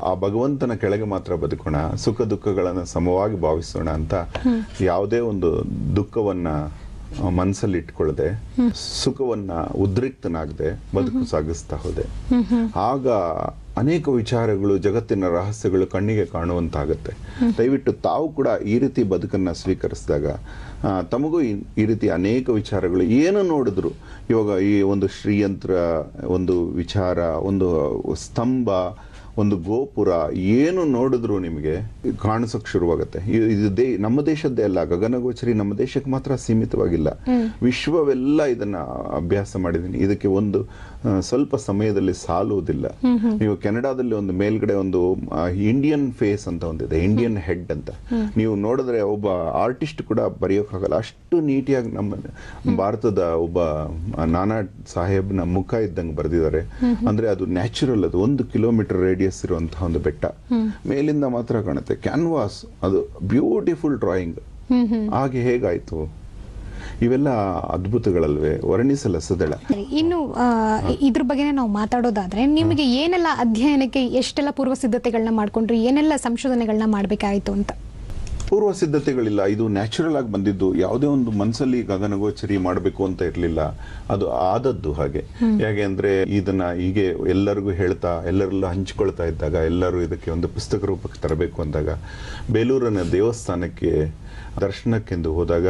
ಆ ಭಗವಂತನ ಕೆಳಗೆ ಮಾತ್ರ ಬದುಕೋಣ ಸುಖ ದುಃಖಗಳನ್ನ ಸಮವಾಗಿ ಭಾವಿಸೋಣ ಅಂತ ಯಾವುದೇ ಒಂದು ದುಃಖವನ್ನ ಮನಸ್ಸಲ್ಲಿ ಇಟ್ಕೊಳ್ಳದೆ ಸುಖವನ್ನ ಉದ್ರಿಕ್ತನಾಗದೆ ಬದುಕು ಸಾಗಿಸ್ತಾ ಹೋದೆ ಆಗ ಅನೇಕ ವಿಚಾರಗಳು ಜಗತ್ತಿನ ರಹಸ್ಯಗಳು ಕಣ್ಣಿಗೆ ಕಾಣುವಂತಾಗುತ್ತೆ ದಯವಿಟ್ಟು ತಾವು ಕೂಡ ಈ ರೀತಿ ಬದುಕನ್ನ ಸ್ವೀಕರಿಸಿದಾಗ ತಮಗೂ ಈ ರೀತಿ ಅನೇಕ ವಿಚಾರಗಳು ಏನು ನೋಡಿದ್ರು ಇವಾಗ ಈ ಒಂದು ಶ್ರೀಯಂತ್ರ ಒಂದು ವಿಚಾರ ಒಂದು ಸ್ತಂಭ ಒಂದು ಗೋಪುರ ಏನು ನೋಡಿದ್ರು ನಿಮಗೆ ಕಾಣಿಸೋಕೆ ಶುರುವಾಗುತ್ತೆ ಇದು ದೇ ನಮ್ಮ ದೇಶದ್ದೇ ಅಲ್ಲ ಗಗನಗೋಚರಿ ನಮ್ಮ ದೇಶಕ್ಕೆ ಮಾತ್ರ ಸೀಮಿತವಾಗಿಲ್ಲ ವಿಶ್ವವೆಲ್ಲ ಇದನ್ನ ಅಭ್ಯಾಸ ಮಾಡಿದೀನಿ ಇದಕ್ಕೆ ಒಂದು ಸ್ವಲ್ಪ ಸಮಯದಲ್ಲಿ ಸಾಲುವುದಿಲ್ಲ ನೀವು ಕೆನಡಾದಲ್ಲಿ ಒಂದು ಮೇಲ್ಗಡೆ ಒಂದು ಇಂಡಿಯನ್ ಫೇಸ್ ಅಂತ ಒಂದಿದೆ ಇಂಡಿಯನ್ ಹೆಡ್ ಅಂತ ನೀವು ನೋಡಿದ್ರೆ ಒಬ್ಬ ಆರ್ಟಿಸ್ಟ್ ಕೂಡ ಬರೆಯೋಕ್ಕಾಗಲ್ಲ ಅಷ್ಟು ನೀಟಿಯಾಗಿ ನಮ್ಮ ಭಾರತದ ಒಬ್ಬ ನಾನಾ ಸಾಹೇಬ್ನ ಮುಖ ಇದ್ದಂಗೆ ಬರೆದಿದ್ದಾರೆ ಅಂದ್ರೆ ಅದು ನ್ಯಾಚುರಲ್ ಅದು ಒಂದು ಕಿಲೋಮೀಟರ್ ರೇಡಿಯಸ್ ಇರುವಂತಹ ಒಂದು ಬೆಟ್ಟ ಮೇಲಿಂದ ಮಾತ್ರ ಕಾಣುತ್ತೆ ಕ್ಯಾನ್ವಾಸ್ ಅದು ಬ್ಯೂಟಿಫುಲ್ ಡ್ರಾಯಿಂಗ್ ಹಾಗೆ ಹೇಗಾಯ್ತು ಇವೆಲ್ಲ ಅದ್ಭುತಗಳಲ್ವೇ ವರ್ಣಿಸಲ ಸದಳ ಇನ್ನು ಇದ್ರ ಬಗ್ಗೆ ನಾವು ಮಾತಾಡೋದಾದ್ರೆ ನಿಮಗೆ ಏನೆಲ್ಲ ಅಧ್ಯಯನಕ್ಕೆ ಎಷ್ಟೆಲ್ಲ ಪೂರ್ವ ಸಿದ್ಧತೆಗಳನ್ನ ಮಾಡ್ಕೊಂಡ್ರಿ ಏನೆಲ್ಲ ಸಂಶೋಧನೆಗಳನ್ನ ಮಾಡ್ಬೇಕಾಯ್ತು ಅಂತ ಪೂರ್ವ ಸಿದ್ಧತೆಗಳಿಲ್ಲ ಇದು ನ್ಯಾಚುರಲ್ ಆಗಿ ಬಂದಿದ್ದು ಯಾವುದೇ ಒಂದು ಮನಸ್ಸಲ್ಲಿ ಗಗನಗೋಚರಿ ಮಾಡಬೇಕು ಅಂತ ಇರಲಿಲ್ಲ ಅದು ಆದದ್ದು ಹಾಗೆ ಹೇಗೆ ಅಂದ್ರೆ ಇದನ್ನ ಹೀಗೆ ಎಲ್ಲರಿಗೂ ಹೇಳ್ತಾ ಎಲ್ಲರೆಲ್ಲ ಹಂಚಿಕೊಳ್ತಾ ಇದ್ದಾಗ ಎಲ್ಲರೂ ಇದಕ್ಕೆ ಒಂದು ಪುಸ್ತಕ ರೂಪಕ್ಕೆ ತರಬೇಕು ಅಂದಾಗ ಬೇಲೂರಿನ ದೇವಸ್ಥಾನಕ್ಕೆ ದರ್ಶನಕ್ಕೆಂದು ಹೋದಾಗ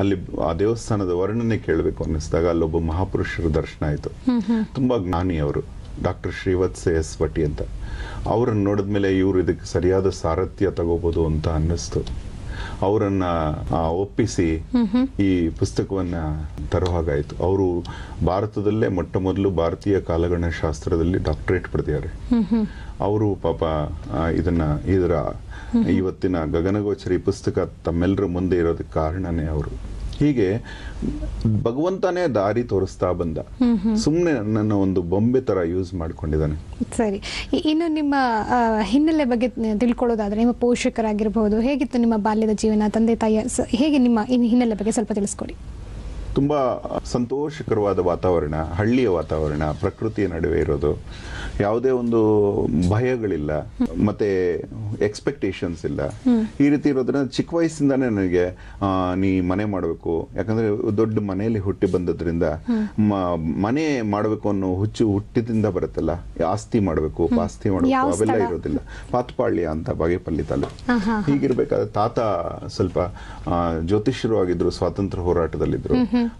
ಅಲ್ಲಿ ಆ ದೇವಸ್ಥಾನದ ವರ್ಣನೆ ಕೇಳಬೇಕು ಅನ್ನಿಸಿದಾಗ ಅಲ್ಲೊಬ್ಬ ಮಹಾಪುರುಷರ ದರ್ಶನ ಆಯಿತು ತುಂಬಾ ಜ್ಞಾನಿ ಅವರು ಡಾಕ್ಟರ್ ಶ್ರೀವತ್ಸ ಎಸ್ ಭಟ್ಟಿ ಅಂತ ಅವ್ರನ್ನ ನೋಡಿದ ಮೇಲೆ ಇವರು ಇದಕ್ಕೆ ಸರಿಯಾದ ಸಾರಥ್ಯ ತಗೋಬೋದು ಅಂತ ಅನ್ನಿಸ್ತು ಅವರನ್ನ ಒಪ್ಪಿಸಿ ಈ ಪುಸ್ತಕವನ್ನ ತರೋ ಹಾಗಾಯ್ತು ಅವರು ಭಾರತದಲ್ಲೇ ಮೊಟ್ಟ ಮೊದಲು ಭಾರತೀಯ ಕಾಲಗಣ ಶಾಸ್ತ್ರದಲ್ಲಿ ಡಾಕ್ಟರೇಟ್ ಪಡೆದಿದ್ದಾರೆ ಅವರು ಪಾಪ ಇದನ್ನ ಇದರ ಇವತ್ತಿನ ಗಗನಗೋಚರಿ ಪುಸ್ತಕ ತಮ್ಮೆಲ್ಲರ ಮುಂದೆ ಇರೋದಕ್ಕೆ ಕಾರಣನೇ ಅವರು ಹೀಗೆ ಭಗವಂತನೇ ದಾರಿ ತೋರಿಸ್ತಾ ಬಂದ ಸುಮ್ಮನೆ ನನ್ನ ಒಂದು ಬೊಂಬೆ ತರ ಯೂಸ್ ಮಾಡ್ಕೊಂಡಿದ್ದಾನೆ ಸರಿ ಇನ್ನು ನಿಮ್ಮ ಹಿನ್ನೆಲೆ ಬಗ್ಗೆ ತಿಳ್ಕೊಳ್ಳೋದಾದ್ರೆ ನಿಮ್ಮ ಪೋಷಕರಾಗಿರಬಹುದು ಹೇಗಿತ್ತು ನಿಮ್ಮ ಬಾಲ್ಯದ ಜೀವನ ತಂದೆ ತಾಯಿಯ ಹೇಗೆ ನಿಮ್ಮ ಹಿನ್ನೆಲೆ ಬಗ್ಗೆ ಸ್ವಲ್ಪ ತಿಳಿಸ್ಕೊಡಿ ತುಂಬ ಸಂತೋಷಕರವಾದ ವಾತಾವರಣ ಹಳ್ಳಿಯ ವಾತಾವರಣ ಪ್ರಕೃತಿಯ ನಡುವೆ ಇರೋದು ಯಾವುದೇ ಒಂದು ಭಯಗಳಿಲ್ಲ ಮತ್ತೆ ಎಕ್ಸ್ಪೆಕ್ಟೇಷನ್ಸ್ ಇಲ್ಲ ಈ ರೀತಿ ಇರೋದ್ರಿಂದ ಚಿಕ್ಕ ವಯಸ್ಸಿಂದಾನೇ ನನಗೆ ನೀ ಮನೆ ಮಾಡಬೇಕು ಯಾಕಂದ್ರೆ ದೊಡ್ಡ ಮನೆಯಲ್ಲಿ ಹುಟ್ಟಿ ಬಂದದ್ರಿಂದ ಮನೆ ಮಾಡಬೇಕು ಅನ್ನೋ ಹುಚ್ಚು ಹುಟ್ಟಿದಿಂದ ಬರುತ್ತಲ್ಲ ಆಸ್ತಿ ಮಾಡಬೇಕು ಪಾಸ್ತಿ ಮಾಡಬೇಕು ಅವೆಲ್ಲ ಇರೋದಿಲ್ಲ ಪಾತ್ಪಾಳ್ಯ ಅಂತ ಬಾಗೇಪಲ್ಲಿ ತಾಲೂಕು ಹೀಗಿರ್ಬೇಕಾದ್ರೆ ತಾತ ಸ್ವಲ್ಪ ಜ್ಯೋತಿಷ್ಯರು ಆಗಿದ್ರು ಸ್ವಾತಂತ್ರ್ಯ ಹೋರಾಟದಲ್ಲಿದ್ರು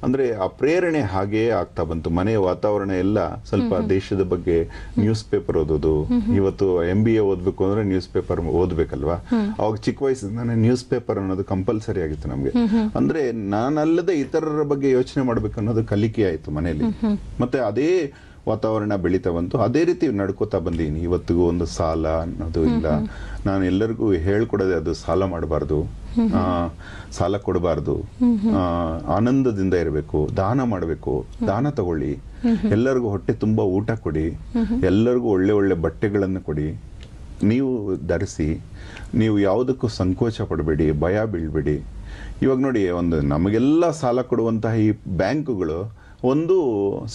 ಅಂದ್ರೆ ಆ ಪ್ರೇರಣೆ ಹಾಗೆ ಆಗ್ತಾ ಬಂತು ಮನೆಯ ವಾತಾವರಣ ಎಲ್ಲ ಸ್ವಲ್ಪ ದೇಶದ ಬಗ್ಗೆ ನ್ಯೂಸ್ ಪೇಪರ್ ಓದೋದು ಇವತ್ತು ಎಂ ಬಿ ಎ ಓದ್ಬೇಕು ಅಂದ್ರೆ ನ್ಯೂಸ್ ಪೇಪರ್ ಓದ್ಬೇಕಲ್ವಾ ಅವಾಗ ಚಿಕ್ಕ ವಯಸ್ಸಿಂದ ನ್ಯೂಸ್ ಪೇಪರ್ ಅನ್ನೋದು ಕಂಪಲ್ಸರಿ ಆಗಿತ್ತು ನಮ್ಗೆ ಅಂದ್ರೆ ನಾನಲ್ಲದೆ ಇತರರ ಬಗ್ಗೆ ಯೋಚನೆ ಮಾಡ್ಬೇಕು ಅನ್ನೋದು ಕಲಿಕೆ ಆಯ್ತು ಮನೆಯಲ್ಲಿ ಮತ್ತೆ ಅದೇ ವಾತಾವರಣ ಬೆಳೀತಾ ಬಂತು ಅದೇ ರೀತಿ ನಡ್ಕೋತಾ ಬಂದೀನಿ ಇವತ್ತಿಗೂ ಒಂದು ಸಾಲ ಅನ್ನೋದು ಇಲ್ಲ ನಾನು ಎಲ್ಲರಿಗೂ ಹೇಳ್ಕೊಡೋದೆ ಅದು ಸಾಲ ಮಾಡಬಾರ್ದು ಸಾಲ ಕೊಡಬಾರ್ದು ಆನಂದದಿಂದ ಇರಬೇಕು ದಾನ ಮಾಡಬೇಕು ದಾನ ತಗೊಳ್ಳಿ ಎಲ್ಲರಿಗೂ ಹೊಟ್ಟೆ ತುಂಬ ಊಟ ಕೊಡಿ ಎಲ್ಲರಿಗೂ ಒಳ್ಳೆ ಒಳ್ಳೆ ಬಟ್ಟೆಗಳನ್ನು ಕೊಡಿ ನೀವು ಧರಿಸಿ ನೀವು ಯಾವುದಕ್ಕೂ ಸಂಕೋಚ ಪಡಬೇಡಿ ಭಯ ಬೀಳ್ಬೇಡಿ ಇವಾಗ ನೋಡಿ ಒಂದು ನಮಗೆಲ್ಲ ಸಾಲ ಕೊಡುವಂತಹ ಈ ಬ್ಯಾಂಕುಗಳು ಒಂದು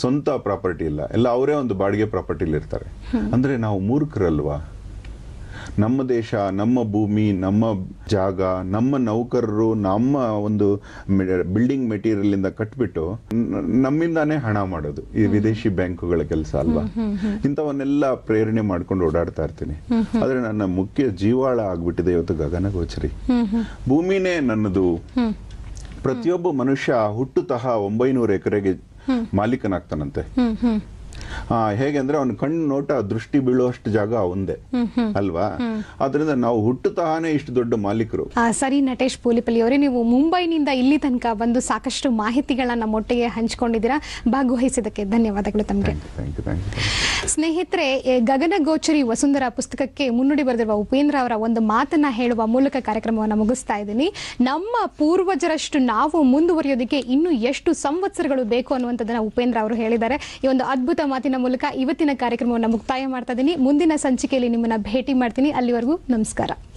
ಸ್ವಂತ ಪ್ರಾಪರ್ಟಿ ಇಲ್ಲ ಎಲ್ಲ ಅವರೇ ಒಂದು ಬಾಡಿಗೆ ಪ್ರಾಪರ್ಟಿಲಿ ಇರ್ತಾರೆ ಅಂದ್ರೆ ನಾವು ಮೂರ್ಖರಲ್ವಾ ನಮ್ಮ ದೇಶ ನಮ್ಮ ಭೂಮಿ ನಮ್ಮ ಜಾಗ ನಮ್ಮ ನೌಕರರು ನಮ್ಮ ಒಂದು ಬಿಲ್ಡಿಂಗ್ ಮೆಟೀರಿಯಲ್ ಇಂದ ಕಟ್ಬಿಟ್ಟು ನಮ್ಮಿಂದಾನೇ ಹಣ ಮಾಡೋದು ಈ ವಿದೇಶಿ ಬ್ಯಾಂಕುಗಳ ಕೆಲಸ ಅಲ್ವಾ ಇಂಥವನ್ನೆಲ್ಲ ಪ್ರೇರಣೆ ಮಾಡ್ಕೊಂಡು ಓಡಾಡ್ತಾ ಇರ್ತೀನಿ ಆದ್ರೆ ನನ್ನ ಮುಖ್ಯ ಜೀವಾಳ ಆಗ್ಬಿಟ್ಟಿದೆ ಇವತ್ತು ಗಗನಗೋಚರಿ ಭೂಮಿನೇ ನನ್ನದು ಪ್ರತಿಯೊಬ್ಬ ಮನುಷ್ಯ ಹುಟ್ಟುತಃ ಒಂಬೈನೂರು ಎಕರೆಗೆ ಮಾಲೀಕನಾಗ್ತಾನಂತೆ ಹೇಗೆಂದ್ರೆ ಅವನ ಕಣ್ಣು ನೋಟ ದೃಷ್ಟಿ ಬೀಳುವಷ್ಟು ಜಾಗ ಒಂದೇ ಅಲ್ವಾ ಅದರಿಂದ ನಾವು ಇಷ್ಟು ದೊಡ್ಡ ಮಾಲೀಕರು ಸರಿ ನಟೇಶ್ ಪೂಲಿಪಲ್ಲಿ ಅವರೇ ನೀವು ಮುಂಬೈನಿಂದ ಇಲ್ಲಿ ತನಕ ಬಂದು ಸಾಕಷ್ಟು ಮಾಹಿತಿಗಳನ್ನ ಮೊಟ್ಟೆಗೆ ಹಂಚಿಕೊಂಡಿದ್ದೀರಾ ಭಾಗವಹಿಸಿದಕ್ಕೆ ಧನ್ಯವಾದಗಳು ತಮಗೆ ಸ್ನೇಹಿತರೆ ಗಗನ ಗೋಚರಿ ವಸುಂಧರಾ ಪುಸ್ತಕಕ್ಕೆ ಮುನ್ನುಡಿ ಬರೆದಿರುವ ಉಪೇಂದ್ರ ಅವರ ಒಂದು ಮಾತನ್ನ ಹೇಳುವ ಮೂಲಕ ಕಾರ್ಯಕ್ರಮವನ್ನು ಮುಗಿಸ್ತಾ ಇದ್ದೀನಿ ನಮ್ಮ ಪೂರ್ವಜರಷ್ಟು ನಾವು ಮುಂದುವರಿಯೋದಕ್ಕೆ ಇನ್ನು ಎಷ್ಟು ಸಂವತ್ಸರಗಳು ಬೇಕು ಅನ್ನುವಂಥದ್ದನ್ನ ಉಪೇಂದ್ರ ಅವರು ಹೇಳಿದ್ದಾರೆ ಈ ಒಂದು ಅದ್ಭುತ ಮಾತಿನ ಮೂಲಕ ಇವತ್ತಿನ ಕಾರ್ಯಕ್ರಮವನ್ನು ಮುಕ್ತಾಯ ಮಾಡ್ತಾ ಇದ್ದೀನಿ ಮುಂದಿನ ಸಂಚಿಕೆಯಲ್ಲಿ ನಿಮ್ಮನ್ನ ಭೇಟಿ ಮಾಡ್ತೀನಿ ಅಲ್ಲಿವರೆಗೂ ನಮಸ್ಕಾರ